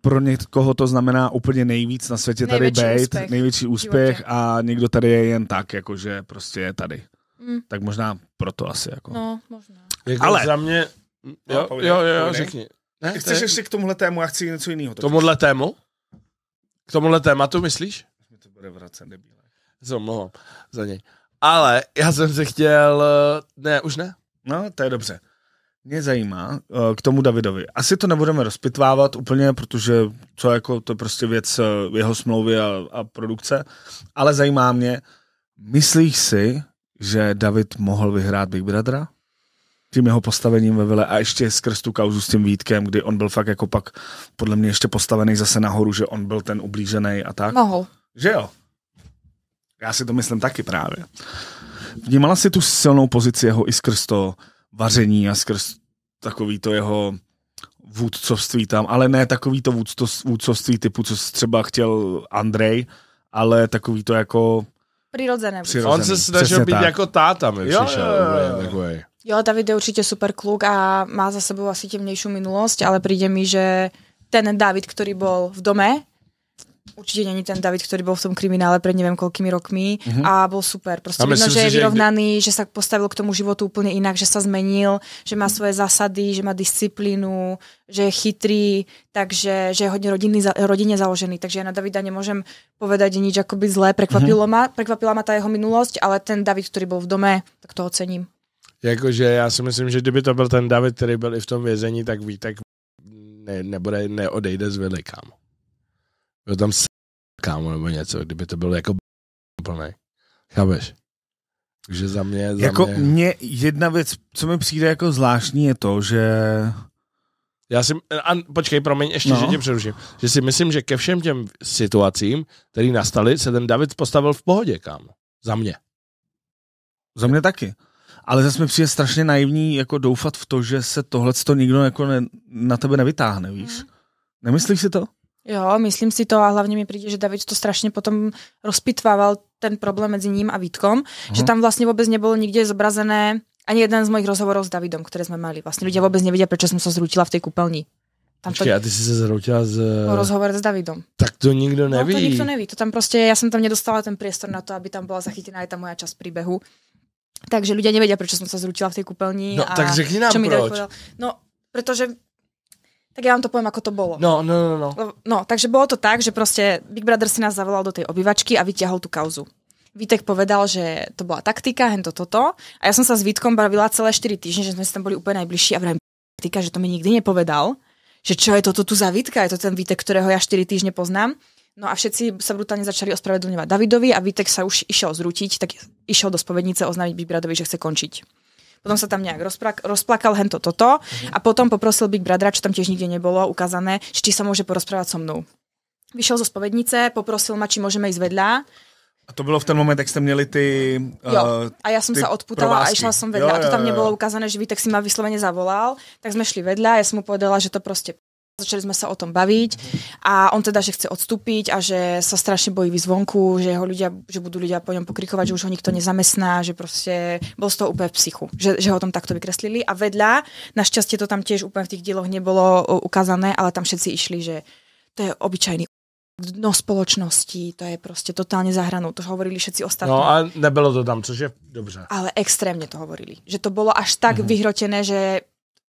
pro někoho to znamená úplně nejvíc na světě tady největší bejt, úspěch největší úspěch a někdo tady je jen tak, jakože prostě je tady. Mm. Tak možná proto asi jako. No, možná. Jako Ale za mě, jo, jo, jo, jo, jo řekni. Ne, Chceš ještě k tomuhle tému, já chci něco jiného. Tomuhle tému? K tomuhle tématu myslíš? Revrace debíle. Se omlouvám za něj. Ale já jsem se chtěl... Eh, ne, už ne? No, to je dobře. Mě zajímá eh, k tomu Davidovi. Asi to nebudeme rozpitvávat úplně, protože to, jako, to je prostě věc eh, jeho smlouvy a, a produkce, ale zajímá mě, myslíš si, že David mohl vyhrát Big Brothera? tím jeho postavením ve Vile a ještě skrz tu kauzu s tím Vítkem, kdy on byl fakt jako pak podle mě ještě postavený zase nahoru, že on byl ten ublížený a tak. Mohl. Že jo? Já si to myslím taky právě. Vnímala si tu silnou pozici jeho i skrz to vaření a skrz takový to jeho vůdcovství tam, ale ne takový to vůdcovství typu, co třeba chtěl Andrej, ale takový to jako... Přirozené. On se snažil být tak. jako táta, mi jo, přišel. Jo, jo, jo. jo, David je určitě super kluk a má za sebou asi těmnější minulost, ale přijde mi, že ten David, který byl v dome, určite není ten David, ktorý bol v tom kriminále pred neviem koľkými rokmi mm-hmm. a bol super. Proste vidno, že si, je vyrovnaný, že... že sa postavil k tomu životu úplne inak, že sa zmenil, že má mhm. svoje zásady, že má disciplínu, že je chytrý, takže že je hodne rodinný, rodine založený. Takže ja na Davida nemôžem povedať nič by zlé. Prekvapilo mm-hmm. ma, prekvapila ma ta jeho minulosť, ale ten David, ktorý bol v dome, tak to ocením. Jakože já si myslím, že kdyby to byl ten David, který byl i v tom vězení, tak tak ne, nebude, neodejde z vily, kámo. Byl tam s... kámo nebo něco, kdyby to bylo jako plný. Chápeš? Takže za mě... Za jako mě... mě... jedna věc, co mi přijde jako zvláštní, je to, že... Já si, a počkej, promiň, ještě, no. že tě přeruším. Že si myslím, že ke všem těm situacím, které nastaly, se ten David postavil v pohodě, kámo. Za mě. Za mě taky. Ale zase mi přijde strašně naivní jako doufat v to, že se tohle to nikdo jako ne, na tebe nevytáhne, víš? Mm. Nemyslíš si to? Jo, myslím si to a hlavně mi přijde, že David to strašně potom rozpitvával ten problém mezi ním a Vítkom, hmm. že mhm. tam vlastně vůbec nebylo nikde zobrazené ani jeden z mojich rozhovorů s Davidem, které jsme měli. Vlastně lidé vůbec nevěděli, proč jsem se zrutila v té kupelní. Tam Počkej, to... a ty jsi se zrutila z... No, rozhovor s Davidem. Tak to nikdo neví. No, to nikdo neví, to tam prostě, já jsem tam nedostala ten priestor na to, aby tam byla zachytěna i ta moja část příběhu. Takže lidé nevěděli, proč jsem se zrutila v té kupelní. No, a tak řekni nám proč. Mi No, protože tak já vám to poviem, ako to bolo. No, no, no, no, no. No, takže bolo to tak, že prostě Big Brother si nás zavolal do tej obývačky a vyťahol tú kauzu. Vítek povedal, že to bola taktika, hento toto. A ja som sa s Vítkom bavila celé 4 týždne, že sme si tam boli úplne najbližší a vrajím, taktika, že to mi nikdy nepovedal. Že čo je toto tu za Vítka? Je to ten Vítek, ktorého ja 4 týždne poznám. No a všetci sa brutálne začali ospravedlňovať Davidovi a Vítek sa už išiel zrútiť, tak išiel do spovednice oznámiť Big Bradovi, že chce končiť potom sa tam nejak rozplakal hento toto a potom poprosil Big Brothera, čo tam tiež nikde nebolo ukázané, či sa môže porozprávať so mnou. Vyšel zo spovednice, poprosil ma, či môžeme ísť vedľa. A to bylo v ten moment, jak jste měli ty jo. Eh, a já jsem se odputala provázky. a išla jsem vedla. Jo, jo, jo. A to tam nebylo ukázané, že Vítek si ma vysloveně zavolal. Tak jsme šli vedla. a já jsem mu povedala, že to prostě Začali sme sa o tom baviť a on teda, že chce odstúpiť a že sa strašne bojí zvonku, že jeho ľudia, že budú ľudia po ňom pokrikovať, že už ho nikto nezamestná, že proste bol z toho úplne v psychu, že, že ho tam takto vykreslili a vedľa, našťastie to tam tiež úplne v tých dieloch nebolo ukázané, ale tam všetci išli, že to je obyčajný dno spoločnosti, to je prostě totálně za to hovorili všetci ostatní. No a nebylo to tam, což je dobře. Ale extrémně to hovorili, že to bylo až tak mm-hmm. vyhrotené, že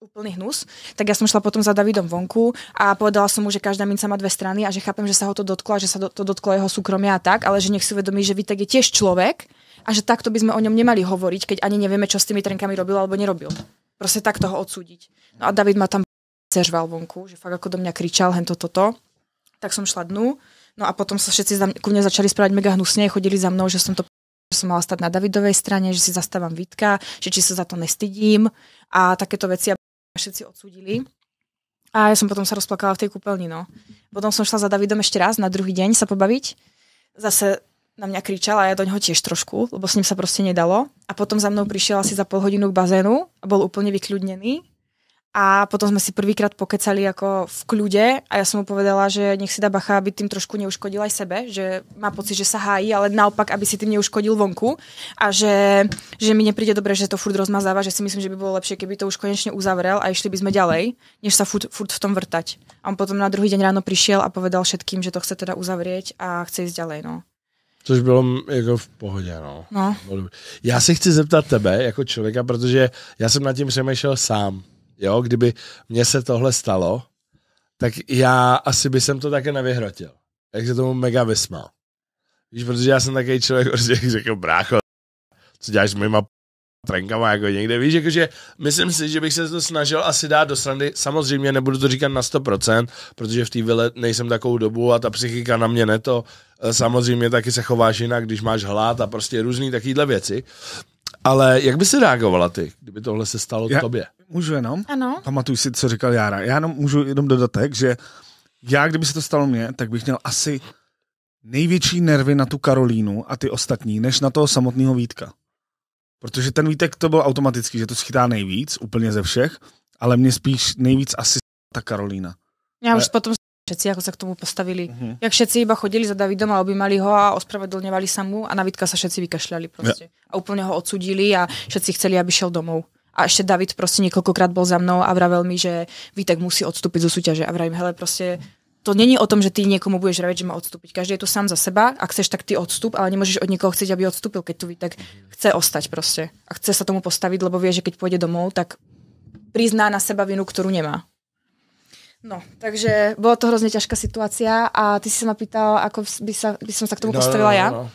úplný hnus, tak já jsem šla potom za Davidom vonku a povedala som mu, že každá mince má dve strany a že chápem, že sa ho to dotklo a že sa to dotklo jeho súkromia a tak, ale že nech si uvedomí, že Vitek je tiež človek a že takto by sme o ňom nemali hovoriť, keď ani nevieme, čo s tými trenkami robil alebo nerobil. Prostě tak toho odsúdiť. No a David ma tam sežval vonku, že fakt ako do mňa kričal hen toto, to. Tak som šla dnu. No a potom sa všetci za, ku mne začali správať mega hnusne, chodili za mnou, že som to že som mala stať na Davidovej strane, že si zastávam Vítka, že či sa za to nestydím a takéto veci všetci odsudili. A ja som potom sa rozplakala v tej kúpeľni, no. Potom som šla za Davidom ešte raz, na druhý deň sa pobaviť. Zase na mňa kričal a ja do něho tiež trošku, lebo s ním sa prostě nedalo. A potom za mnou prišiel asi za pol hodinu k bazénu a bol úplne vykľudnený a potom jsme si prvýkrát pokecali jako v kľude a já jsem mu povedala, že nech si dá bacha, aby tím trošku neuškodil aj sebe, že má pocit, že sa hájí, ale naopak, aby si tím neuškodil vonku a že, že mi nepríde dobré, že to furt rozmazává, že si myslím, že by bylo lepší, keby to už konečně uzavrel a išli by sme ďalej, než sa furt, furt v tom vrtať. A on potom na druhý den ráno přišel a povedal všetkým, že to chce teda uzavřít a chce jít ďalej, no. Což bylo jako v pohodě, no. no. Já se chci zeptat tebe jako člověka, protože já jsem nad tím přemýšlel sám jo, kdyby mně se tohle stalo, tak já asi by jsem to také nevyhrotil. Jak se tomu mega vysmál. Víš, protože já jsem takový člověk, prostě řekl, brácho, co děláš s mýma trenkama jako někde, víš, jakože myslím si, že bych se to snažil asi dát do srandy, samozřejmě nebudu to říkat na 100%, protože v té vile nejsem takovou dobu a ta psychika na mě neto, samozřejmě taky se chováš jinak, když máš hlad a prostě různý takovýhle věci, ale jak by si reagovala ty, kdyby tohle se stalo já, tobě? Můžu jenom? Ano. Pamatuju si, co říkal Jára. Já jenom můžu jenom dodatek, že já, kdyby se to stalo mně, tak bych měl asi největší nervy na tu Karolínu a ty ostatní, než na toho samotného Vítka. Protože ten Vítek to byl automatický, že to schytá nejvíc, úplně ze všech, ale mě spíš nejvíc asi ta Karolína. Já už eh, potom všetci, ako sa k tomu postavili. Mm-hmm. Jak všetci iba chodili za Davidom a objímali ho a ospravedlňovali sa mu a na Vítka sa všetci vykašľali proste. Ja. A úplne ho odsudili a všetci chceli, aby šel domov. A ešte David prostě několikrát byl za mnou a vravel mi, že Vítek musí odstupit zo súťaže. A vravím, hele, prostě to není o tom, že ty někomu budeš ravit, že má odstupit. Každý je tu sám za seba a chceš, tak ty odstup, ale nemůžeš od někoho chcet, aby odstupil, keď tu ví, tak chce ostať prostě. A chce se tomu postavit, lebo ví, že keď půjde domů, tak přizná na seba vinu, kterou nemá. No, takže bylo to hrozně těžká situace a ty si se mě pýtal, jak by, by som k tomu no, no, postavila no, Já.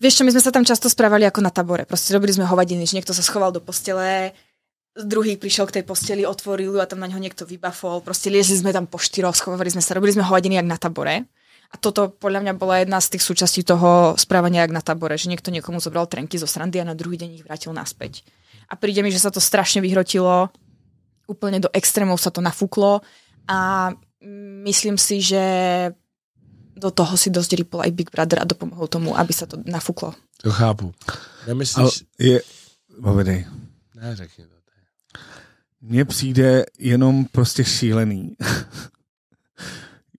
Víš, my jsme se tam často správali jako na tabore. Prostě robili jsme hovadiny, že někdo se schoval do postele, druhý přišel k té posteli, otvoril a tam na něho někdo vybafol. Prostě liezli jsme tam po štyroch, schovávali jsme se, robili jsme hovadiny jak na tabore. A toto podle mě byla jedna z těch součástí toho správania jak na tabore, že někdo někomu zobral trenky zo srandy a na druhý den jich vrátil naspäť. A príde mi, že sa to strašne vyhrotilo úplne do extrémov sa to nafúklo a myslím si, že do toho si dost rýpol i Big Brother a dopomohl tomu, aby se to nafuklo. To chápu. Nemyslíš... Ale je... Povedej. Ne, řekni to. Mně přijde jenom prostě šílený,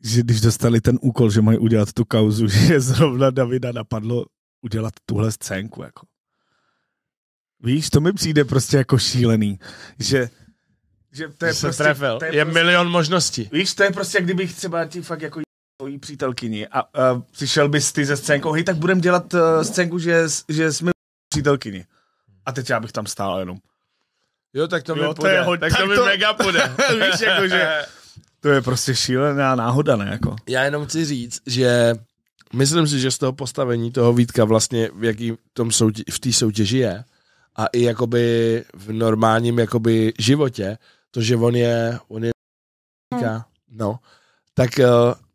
že když dostali ten úkol, že mají udělat tu kauzu, že zrovna Davida napadlo udělat tuhle scénku. Jako. Víš, to mi přijde prostě jako šílený, že že to je, že prostě, trefil. To je, je prostě, milion možností. Víš, to je prostě, jak kdybych třeba ti fakt jako tvojí přítelkyni a uh, přišel bys ty ze scénkou, hej, tak budem dělat uh, scénku, že, že jsme přítelkyni. A teď já bych tam stál jenom. Jo, tak to jo, mi to Je tak, tak to, to mi mega půjde. Víš, jako, že... To je prostě šílená náhoda, ne? Jako. Já jenom chci říct, že myslím si, že z toho postavení toho Vítka vlastně v jaký tom soutě, v té soutěži je a i jakoby v normálním jakoby životě, to, že on je, on je no. no, tak uh,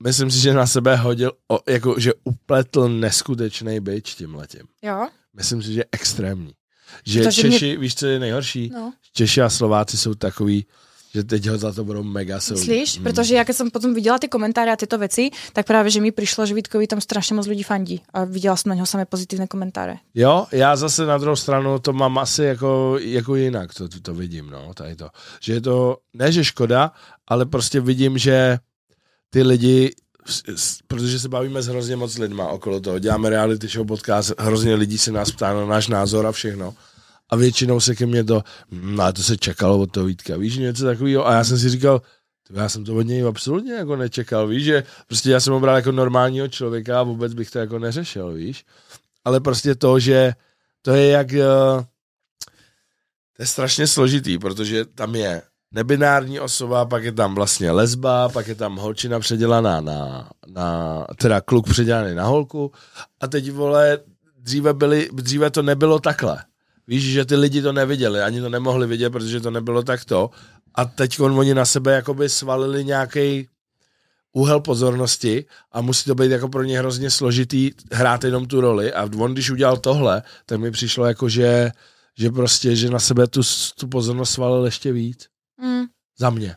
myslím si, že na sebe hodil, o, jako, že upletl neskutečný byč tím letím. Jo. Myslím si, že extrémní. Že Protože Češi, mě... víš, co je nejhorší? No. Češi a Slováci jsou takový, že teď ho za to budou mega soudit. Slyš, hmm. protože jak jsem potom viděla ty komentáře a tyto věci, tak právě, že mi přišlo, že Vítkovi tam strašně moc lidí fandí a viděla jsem na něho samé pozitivní komentáře. Jo, já zase na druhou stranu to mám asi jako, jako jinak, to, to vidím, no, tady to. Že je to, ne že škoda, ale prostě vidím, že ty lidi protože se bavíme s hrozně moc lidma okolo toho, děláme reality show podcast, hrozně lidí se nás ptá na náš názor a všechno a většinou se ke mně to, no ale to se čekalo od toho Vítka, víš, něco takového. A já jsem si říkal, já jsem to od něj absolutně jako nečekal, víš, že prostě já jsem ho bral jako normálního člověka a vůbec bych to jako neřešil, víš. Ale prostě to, že to je jak, eh, to je strašně složitý, protože tam je nebinární osoba, pak je tam vlastně lesba, pak je tam holčina předělaná na, na teda kluk předělaný na holku a teď vole, dříve, byli, dříve to nebylo takhle. Víš, že ty lidi to neviděli, ani to nemohli vidět, protože to nebylo takto. A teď oni na sebe jakoby svalili nějaký úhel pozornosti a musí to být jako pro ně hrozně složitý hrát jenom tu roli a on když udělal tohle, tak mi přišlo jako, že, že prostě, že na sebe tu, tu pozornost svalil ještě víc. Mm. Za mě.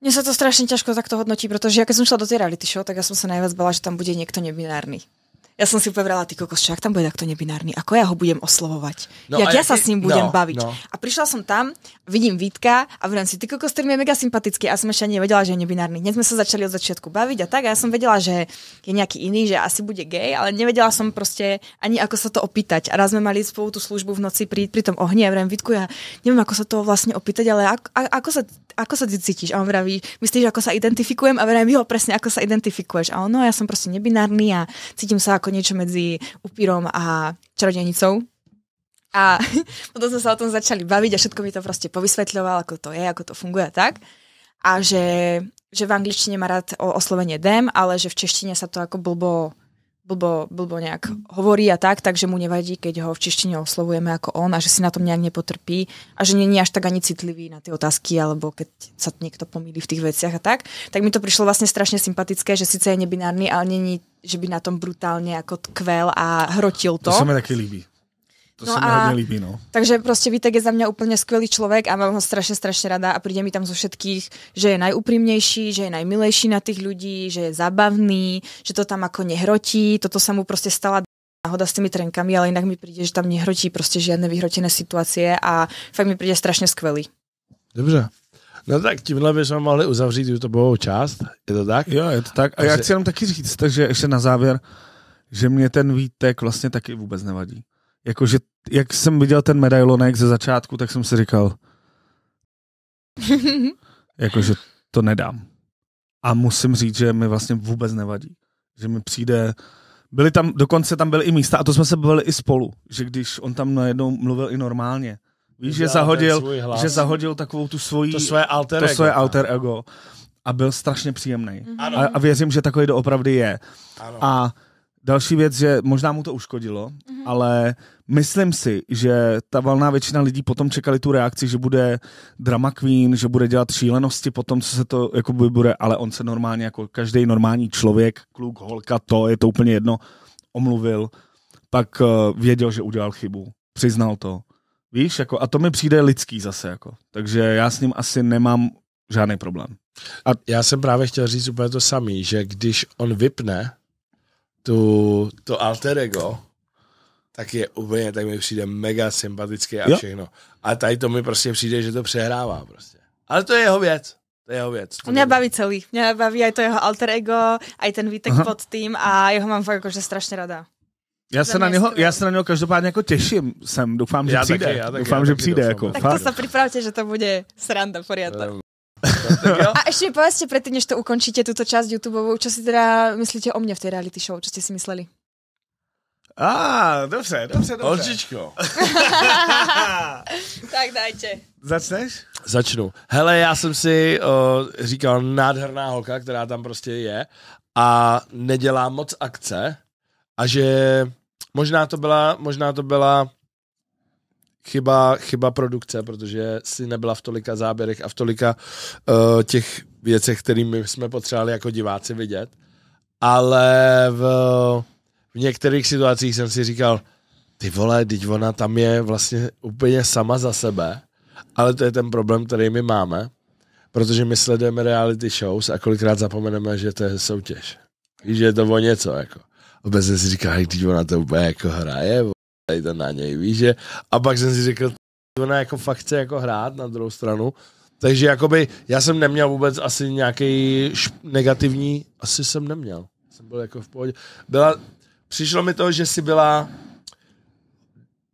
Mně se to strašně těžko takto hodnotí, protože jak jsem šla do té reality show, tak já jsem se nejvíc bala, že tam bude někdo nebinárny. Já jsem si povedala, ty kokos, jak tam bude takto nebinárny, ako já ho budem oslovovat, no, jak já se s ním no, budem no, bavit. No. A přišla jsem tam, vidím Vítka a vrám si, ty kokos, ten je mega sympatický a jsem ešte ani nevedela, že je nebinárny. Dnes jsme se začali od začátku bavit a tak a já jsem vedela, že je nějaký jiný, že asi bude gay, ale nevedela jsem prostě ani ako sa to opýtať. A raz sme mali spolu tu službu v noci pri pri tom ohni a vrám Vítku, ja neviem, ako sa to vlastne opýtať, ale ako, ako, sa, ako sa ty cítiš? A on vraví, myslíš, ako sa identifikujem? A vrám, jo, presne, ako sa identifikuješ. A ono, ja som prostě nebinárny a cítím sa ako niečo medzi upírom a čarodenicou. A potom sme sa o tom začali baviť a všetko mi to proste povysvetľoval, ako to je, ako to funguje a tak. A že, že v angličtine má rád o oslovenie dem, ale že v češtine sa to ako blbo, blbo, blbo nejak hovorí a tak, takže mu nevadí, keď ho v češtine oslovujeme ako on a že si na tom nejak nepotrpí a že není až tak ani citlivý na tie otázky alebo keď sa niekto pomýli v tých veciach a tak, tak mi to prišlo vlastne strašne sympatické, že síce je nebinárny, ale není že by na tom brutálně jako tkvel a hrotil to. To se mi taky líbí. To no se mi hodně líbí, no. Takže prostě Vítek je za mě úplně skvělý člověk a mám ho strašně, strašně rada a přijde mi tam zo všetkých, že je najúprimnější, že je najmilejší na těch lidí, že je zabavný, že to tam jako nehrotí, toto se mu prostě stala náhoda s těmi trenkami, ale jinak mi přijde, že tam nehrotí prostě žádné vyhrotené situace a fakt mi přijde strašně skvělý. Dobře, No tak tímhle bychom mohli uzavřít YouTubeovou část, je to tak? Jo, je to tak. A, a já chci jenom taky říct, takže ještě na závěr, že mě ten výtek vlastně taky vůbec nevadí. Jakože, jak jsem viděl ten medailonek ze začátku, tak jsem si říkal, jakože to nedám. A musím říct, že mi vlastně vůbec nevadí. Že mi přijde, Byli tam, dokonce tam byly i místa, a to jsme se bavili i spolu, že když on tam najednou mluvil i normálně, Víš, že zahodil, že zahodil takovou tu svoji, to své alter, to ego, svoje alter ego a byl strašně příjemný. Mhm. A, a věřím, že takový doopravdy je. Ano. A další věc, že možná mu to uškodilo, mm-hmm. ale myslím si, že ta valná většina lidí potom čekali tu reakci, že bude drama queen, že bude dělat šílenosti po tom, co se to jako by bude, ale on se normálně jako každý normální člověk, kluk, holka, to je to úplně jedno, omluvil, pak uh, věděl, že udělal chybu, přiznal to Víš, jako, a to mi přijde lidský zase. Jako. Takže já s ním asi nemám žádný problém. A já jsem právě chtěl říct úplně to samý, že když on vypne tu, to alter ego, tak je úplně, tak mi přijde mega sympatický a jo. všechno. A tady to mi prostě přijde, že to přehrává prostě. Ale to je jeho věc. To je jeho věc. To mě baví celý. Mě baví i to jeho alter ego, i ten výtek Aha. pod tým a jeho mám fakt jakože strašně rada. Já se, na něho, já se na něho každopádně jako těším sem, doufám, že já přijde. Taky, já taky, doufám, já že přijde. Doufám. Jako, tak fakt. to se připravte, že to bude sranda, poriadla. Ehm. Um. A ještě mi povedzte předtím, než to ukončíte, tuto část YouTube, co si teda myslíte o mně v té reality show, co jste si mysleli? A, ah, dobře, dobře, dobře. Olčičko. tak dajte. Začneš? Začnu. Hele, já jsem si o, říkal nádherná holka, která tam prostě je a nedělá moc akce, a že možná to byla, možná to byla chyba, chyba produkce, protože si nebyla v tolika záběrech a v tolika uh, těch věcech, kterými jsme potřebovali jako diváci vidět. Ale v, v některých situacích jsem si říkal, ty vole, teď ona tam je vlastně úplně sama za sebe, ale to je ten problém, který my máme, protože my sledujeme reality shows a kolikrát zapomeneme, že to je soutěž. Že je to o něco, jako vůbec jsem si říkal, když ona to úplně jako hraje, tady to na něj, ví, že? A pak jsem si řekl, ona jako fakt chce jako hrát na druhou stranu, takže jakoby, já jsem neměl vůbec asi nějaký negativní, asi jsem neměl. Jsem byl jako v pohodě. Byla, přišlo mi to, že si byla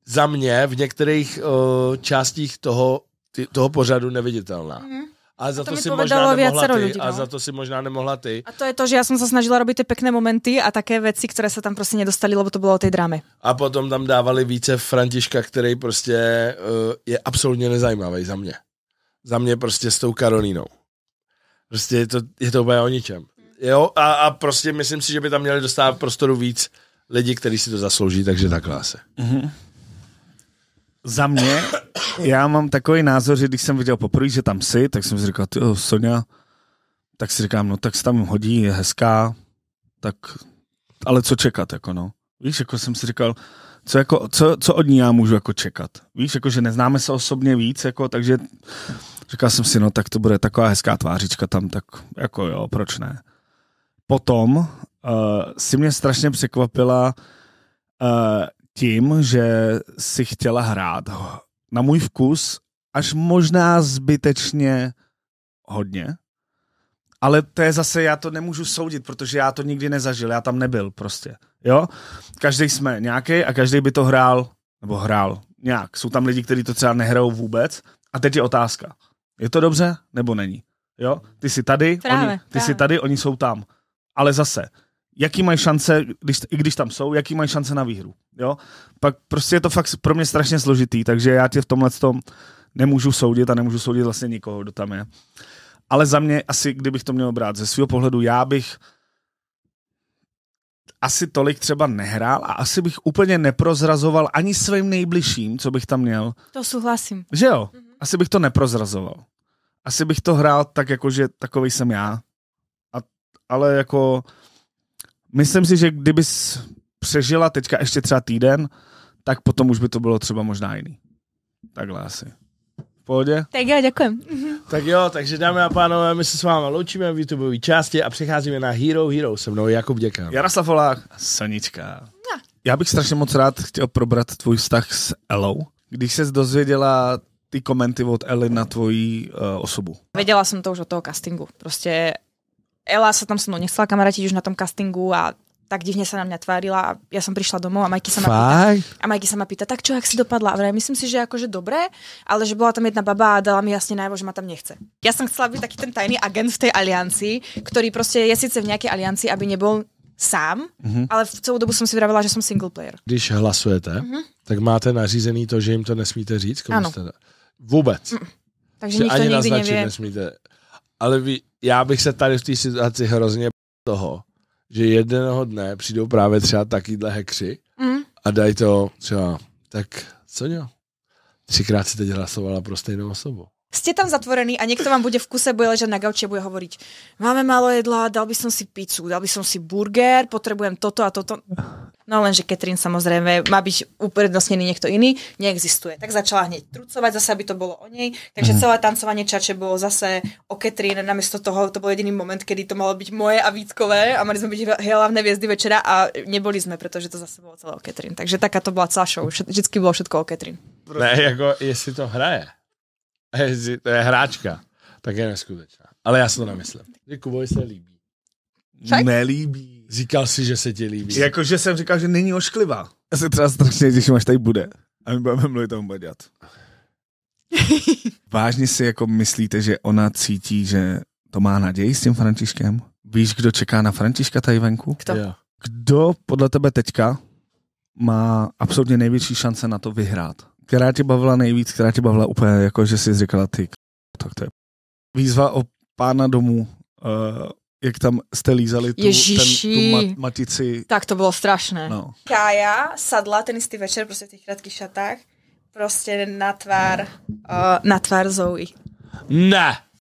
za mě v některých uh, částích toho, ty, toho pořadu neviditelná. Mm. A za a to, to si možná nemohla ty, ľudí, no. a za to si možná nemohla ty. A to je to, že já jsem se snažila robit ty pekné momenty a také věci, které se tam prostě nedostaly, lebo to bylo o té dráme. A potom tam dávali více Františka, který prostě uh, je absolutně nezajímavý za mě. Za mě prostě s tou Karolínou. Prostě je to, je to úplně o ničem. Jo, a, a prostě myslím si, že by tam měli dostávat prostoru víc lidí, kteří si to zaslouží, takže takhle se. Mm-hmm za mě, já mám takový názor, že když jsem viděl poprvé, že tam jsi, tak jsem si říkal, ty oh, Sonja, tak si říkám, no tak se tam hodí, je hezká, tak, ale co čekat, jako no. Víš, jako jsem si říkal, co, jako, co, co od ní já můžu jako čekat. Víš, jako že neznáme se osobně víc, jako, takže říkal jsem si, no tak to bude taková hezká tvářička tam, tak jako jo, proč ne. Potom uh, si mě strašně překvapila eh, tím, že si chtěla hrát na můj vkus až možná zbytečně hodně. Ale to je zase, já to nemůžu soudit, protože já to nikdy nezažil, já tam nebyl prostě. Jo? Každý jsme nějaký a každý by to hrál, nebo hrál nějak. Jsou tam lidi, kteří to třeba nehrajou vůbec. A teď je otázka. Je to dobře, nebo není? Jo? Ty jsi tady, právě, oni, ty právě. jsi tady, oni jsou tam. Ale zase, jaký mají šance, když, i když tam jsou, jaký mají šance na výhru. Jo? Pak prostě je to fakt pro mě strašně složitý, takže já tě v tomhle tom nemůžu soudit a nemůžu soudit vlastně nikoho, kdo tam je. Ale za mě asi, kdybych to měl brát ze svého pohledu, já bych asi tolik třeba nehrál a asi bych úplně neprozrazoval ani svým nejbližším, co bych tam měl. To souhlasím. Že jo? Mm-hmm. Asi bych to neprozrazoval. Asi bych to hrál tak jako, že takovej jsem já. A, ale jako Myslím si, že kdyby přežila teďka ještě třeba týden, tak potom už by to bylo třeba možná jiný. Takhle asi. V pohodě? Tak jo, děkuji. Tak jo, takže dámy a pánové, my se s vámi loučíme v YouTube části a přecházíme na Hero Hero se mnou Jakub Děkan. Jaroslav Olák. Sonička. No. Já bych strašně moc rád chtěl probrat tvůj vztah s Elou. Když se dozvěděla ty komenty od Eli na tvoji uh, osobu. Věděla jsem to už od toho castingu. Prostě Ela sa tam so mnou nechcela kamarátiť už na tom castingu a tak divne sa na mňa tvárila a ja som prišla domov a Majky sa ma pýta, a Majky sa ma pýta, tak čo, jak si dopadla? A vraj, myslím si, že akože dobré, ale že bola tam jedna baba a dala mi jasne najavo, že ma tam nechce. Ja som chcela byť taký ten tajný agent v tej aliancii, ktorý proste je síce v nejakej aliancii, aby nebol sám, mm-hmm. ale v celou dobu jsem si vravila, že jsem single player. Když hlasujete, mm-hmm. tak máte nařízený to, že jim to nesmíte říct? ano. Jste... Vůbec. Mm. Takže nikto nikdy nevie. nesmíte ale ví, já bych se tady v té situaci hrozně toho, že jednoho dne přijdou právě třeba takovýhle hekři mm. a dají to třeba, tak co jo? Třikrát si teď hlasovala pro stejnou osobu. Ste tam zatvorení a niekto vám bude v kuse, bude ležať na gauči a bude hovoriť, máme málo jedla, dal by som si pizzu, dal by som si burger, potrebujem toto a toto. No lenže Katrin samozrejme má byť uprednostnený niekto iný, neexistuje. Tak začala hneď trucovať, zase aby to bolo o nej. Takže mhm. celé tancovanie čače bolo zase o Katrin, namiesto toho to bol jediný moment, kedy to malo byť moje a Vítkové a mali sme byť hlavné hviezdy večera a neboli sme, pretože to zase bolo celé o Katrin. Takže taká to bola celá show, vždycky bylo všetko o Katrin. Ne, jako jestli to hraje to je hráčka, tak je neskutečná. Ale já si to nemyslím. Že se líbí. Však? Nelíbí. Říkal si, že se ti líbí. Jakože jsem říkal, že není ošklivá. Já se třeba strašně těším, až tady bude. A my budeme mluvit o tom dělat. Vážně si jako myslíte, že ona cítí, že to má naději s tím Františkem? Víš, kdo čeká na Františka tady venku? Kdo? Kdo podle tebe teďka má absolutně největší šance na to vyhrát? která tě bavila nejvíc, která tě bavila úplně jako, že jsi říkala ty, tak to je výzva o pána domu, uh, eh, jak tam jste lízali tu, ten, tu mat, matici. Tak to bylo strašné. No. Kája sadla ten jistý večer prostě v těch kratkých šatách prostě na tvár, uh, na tvár Zoe. Ne!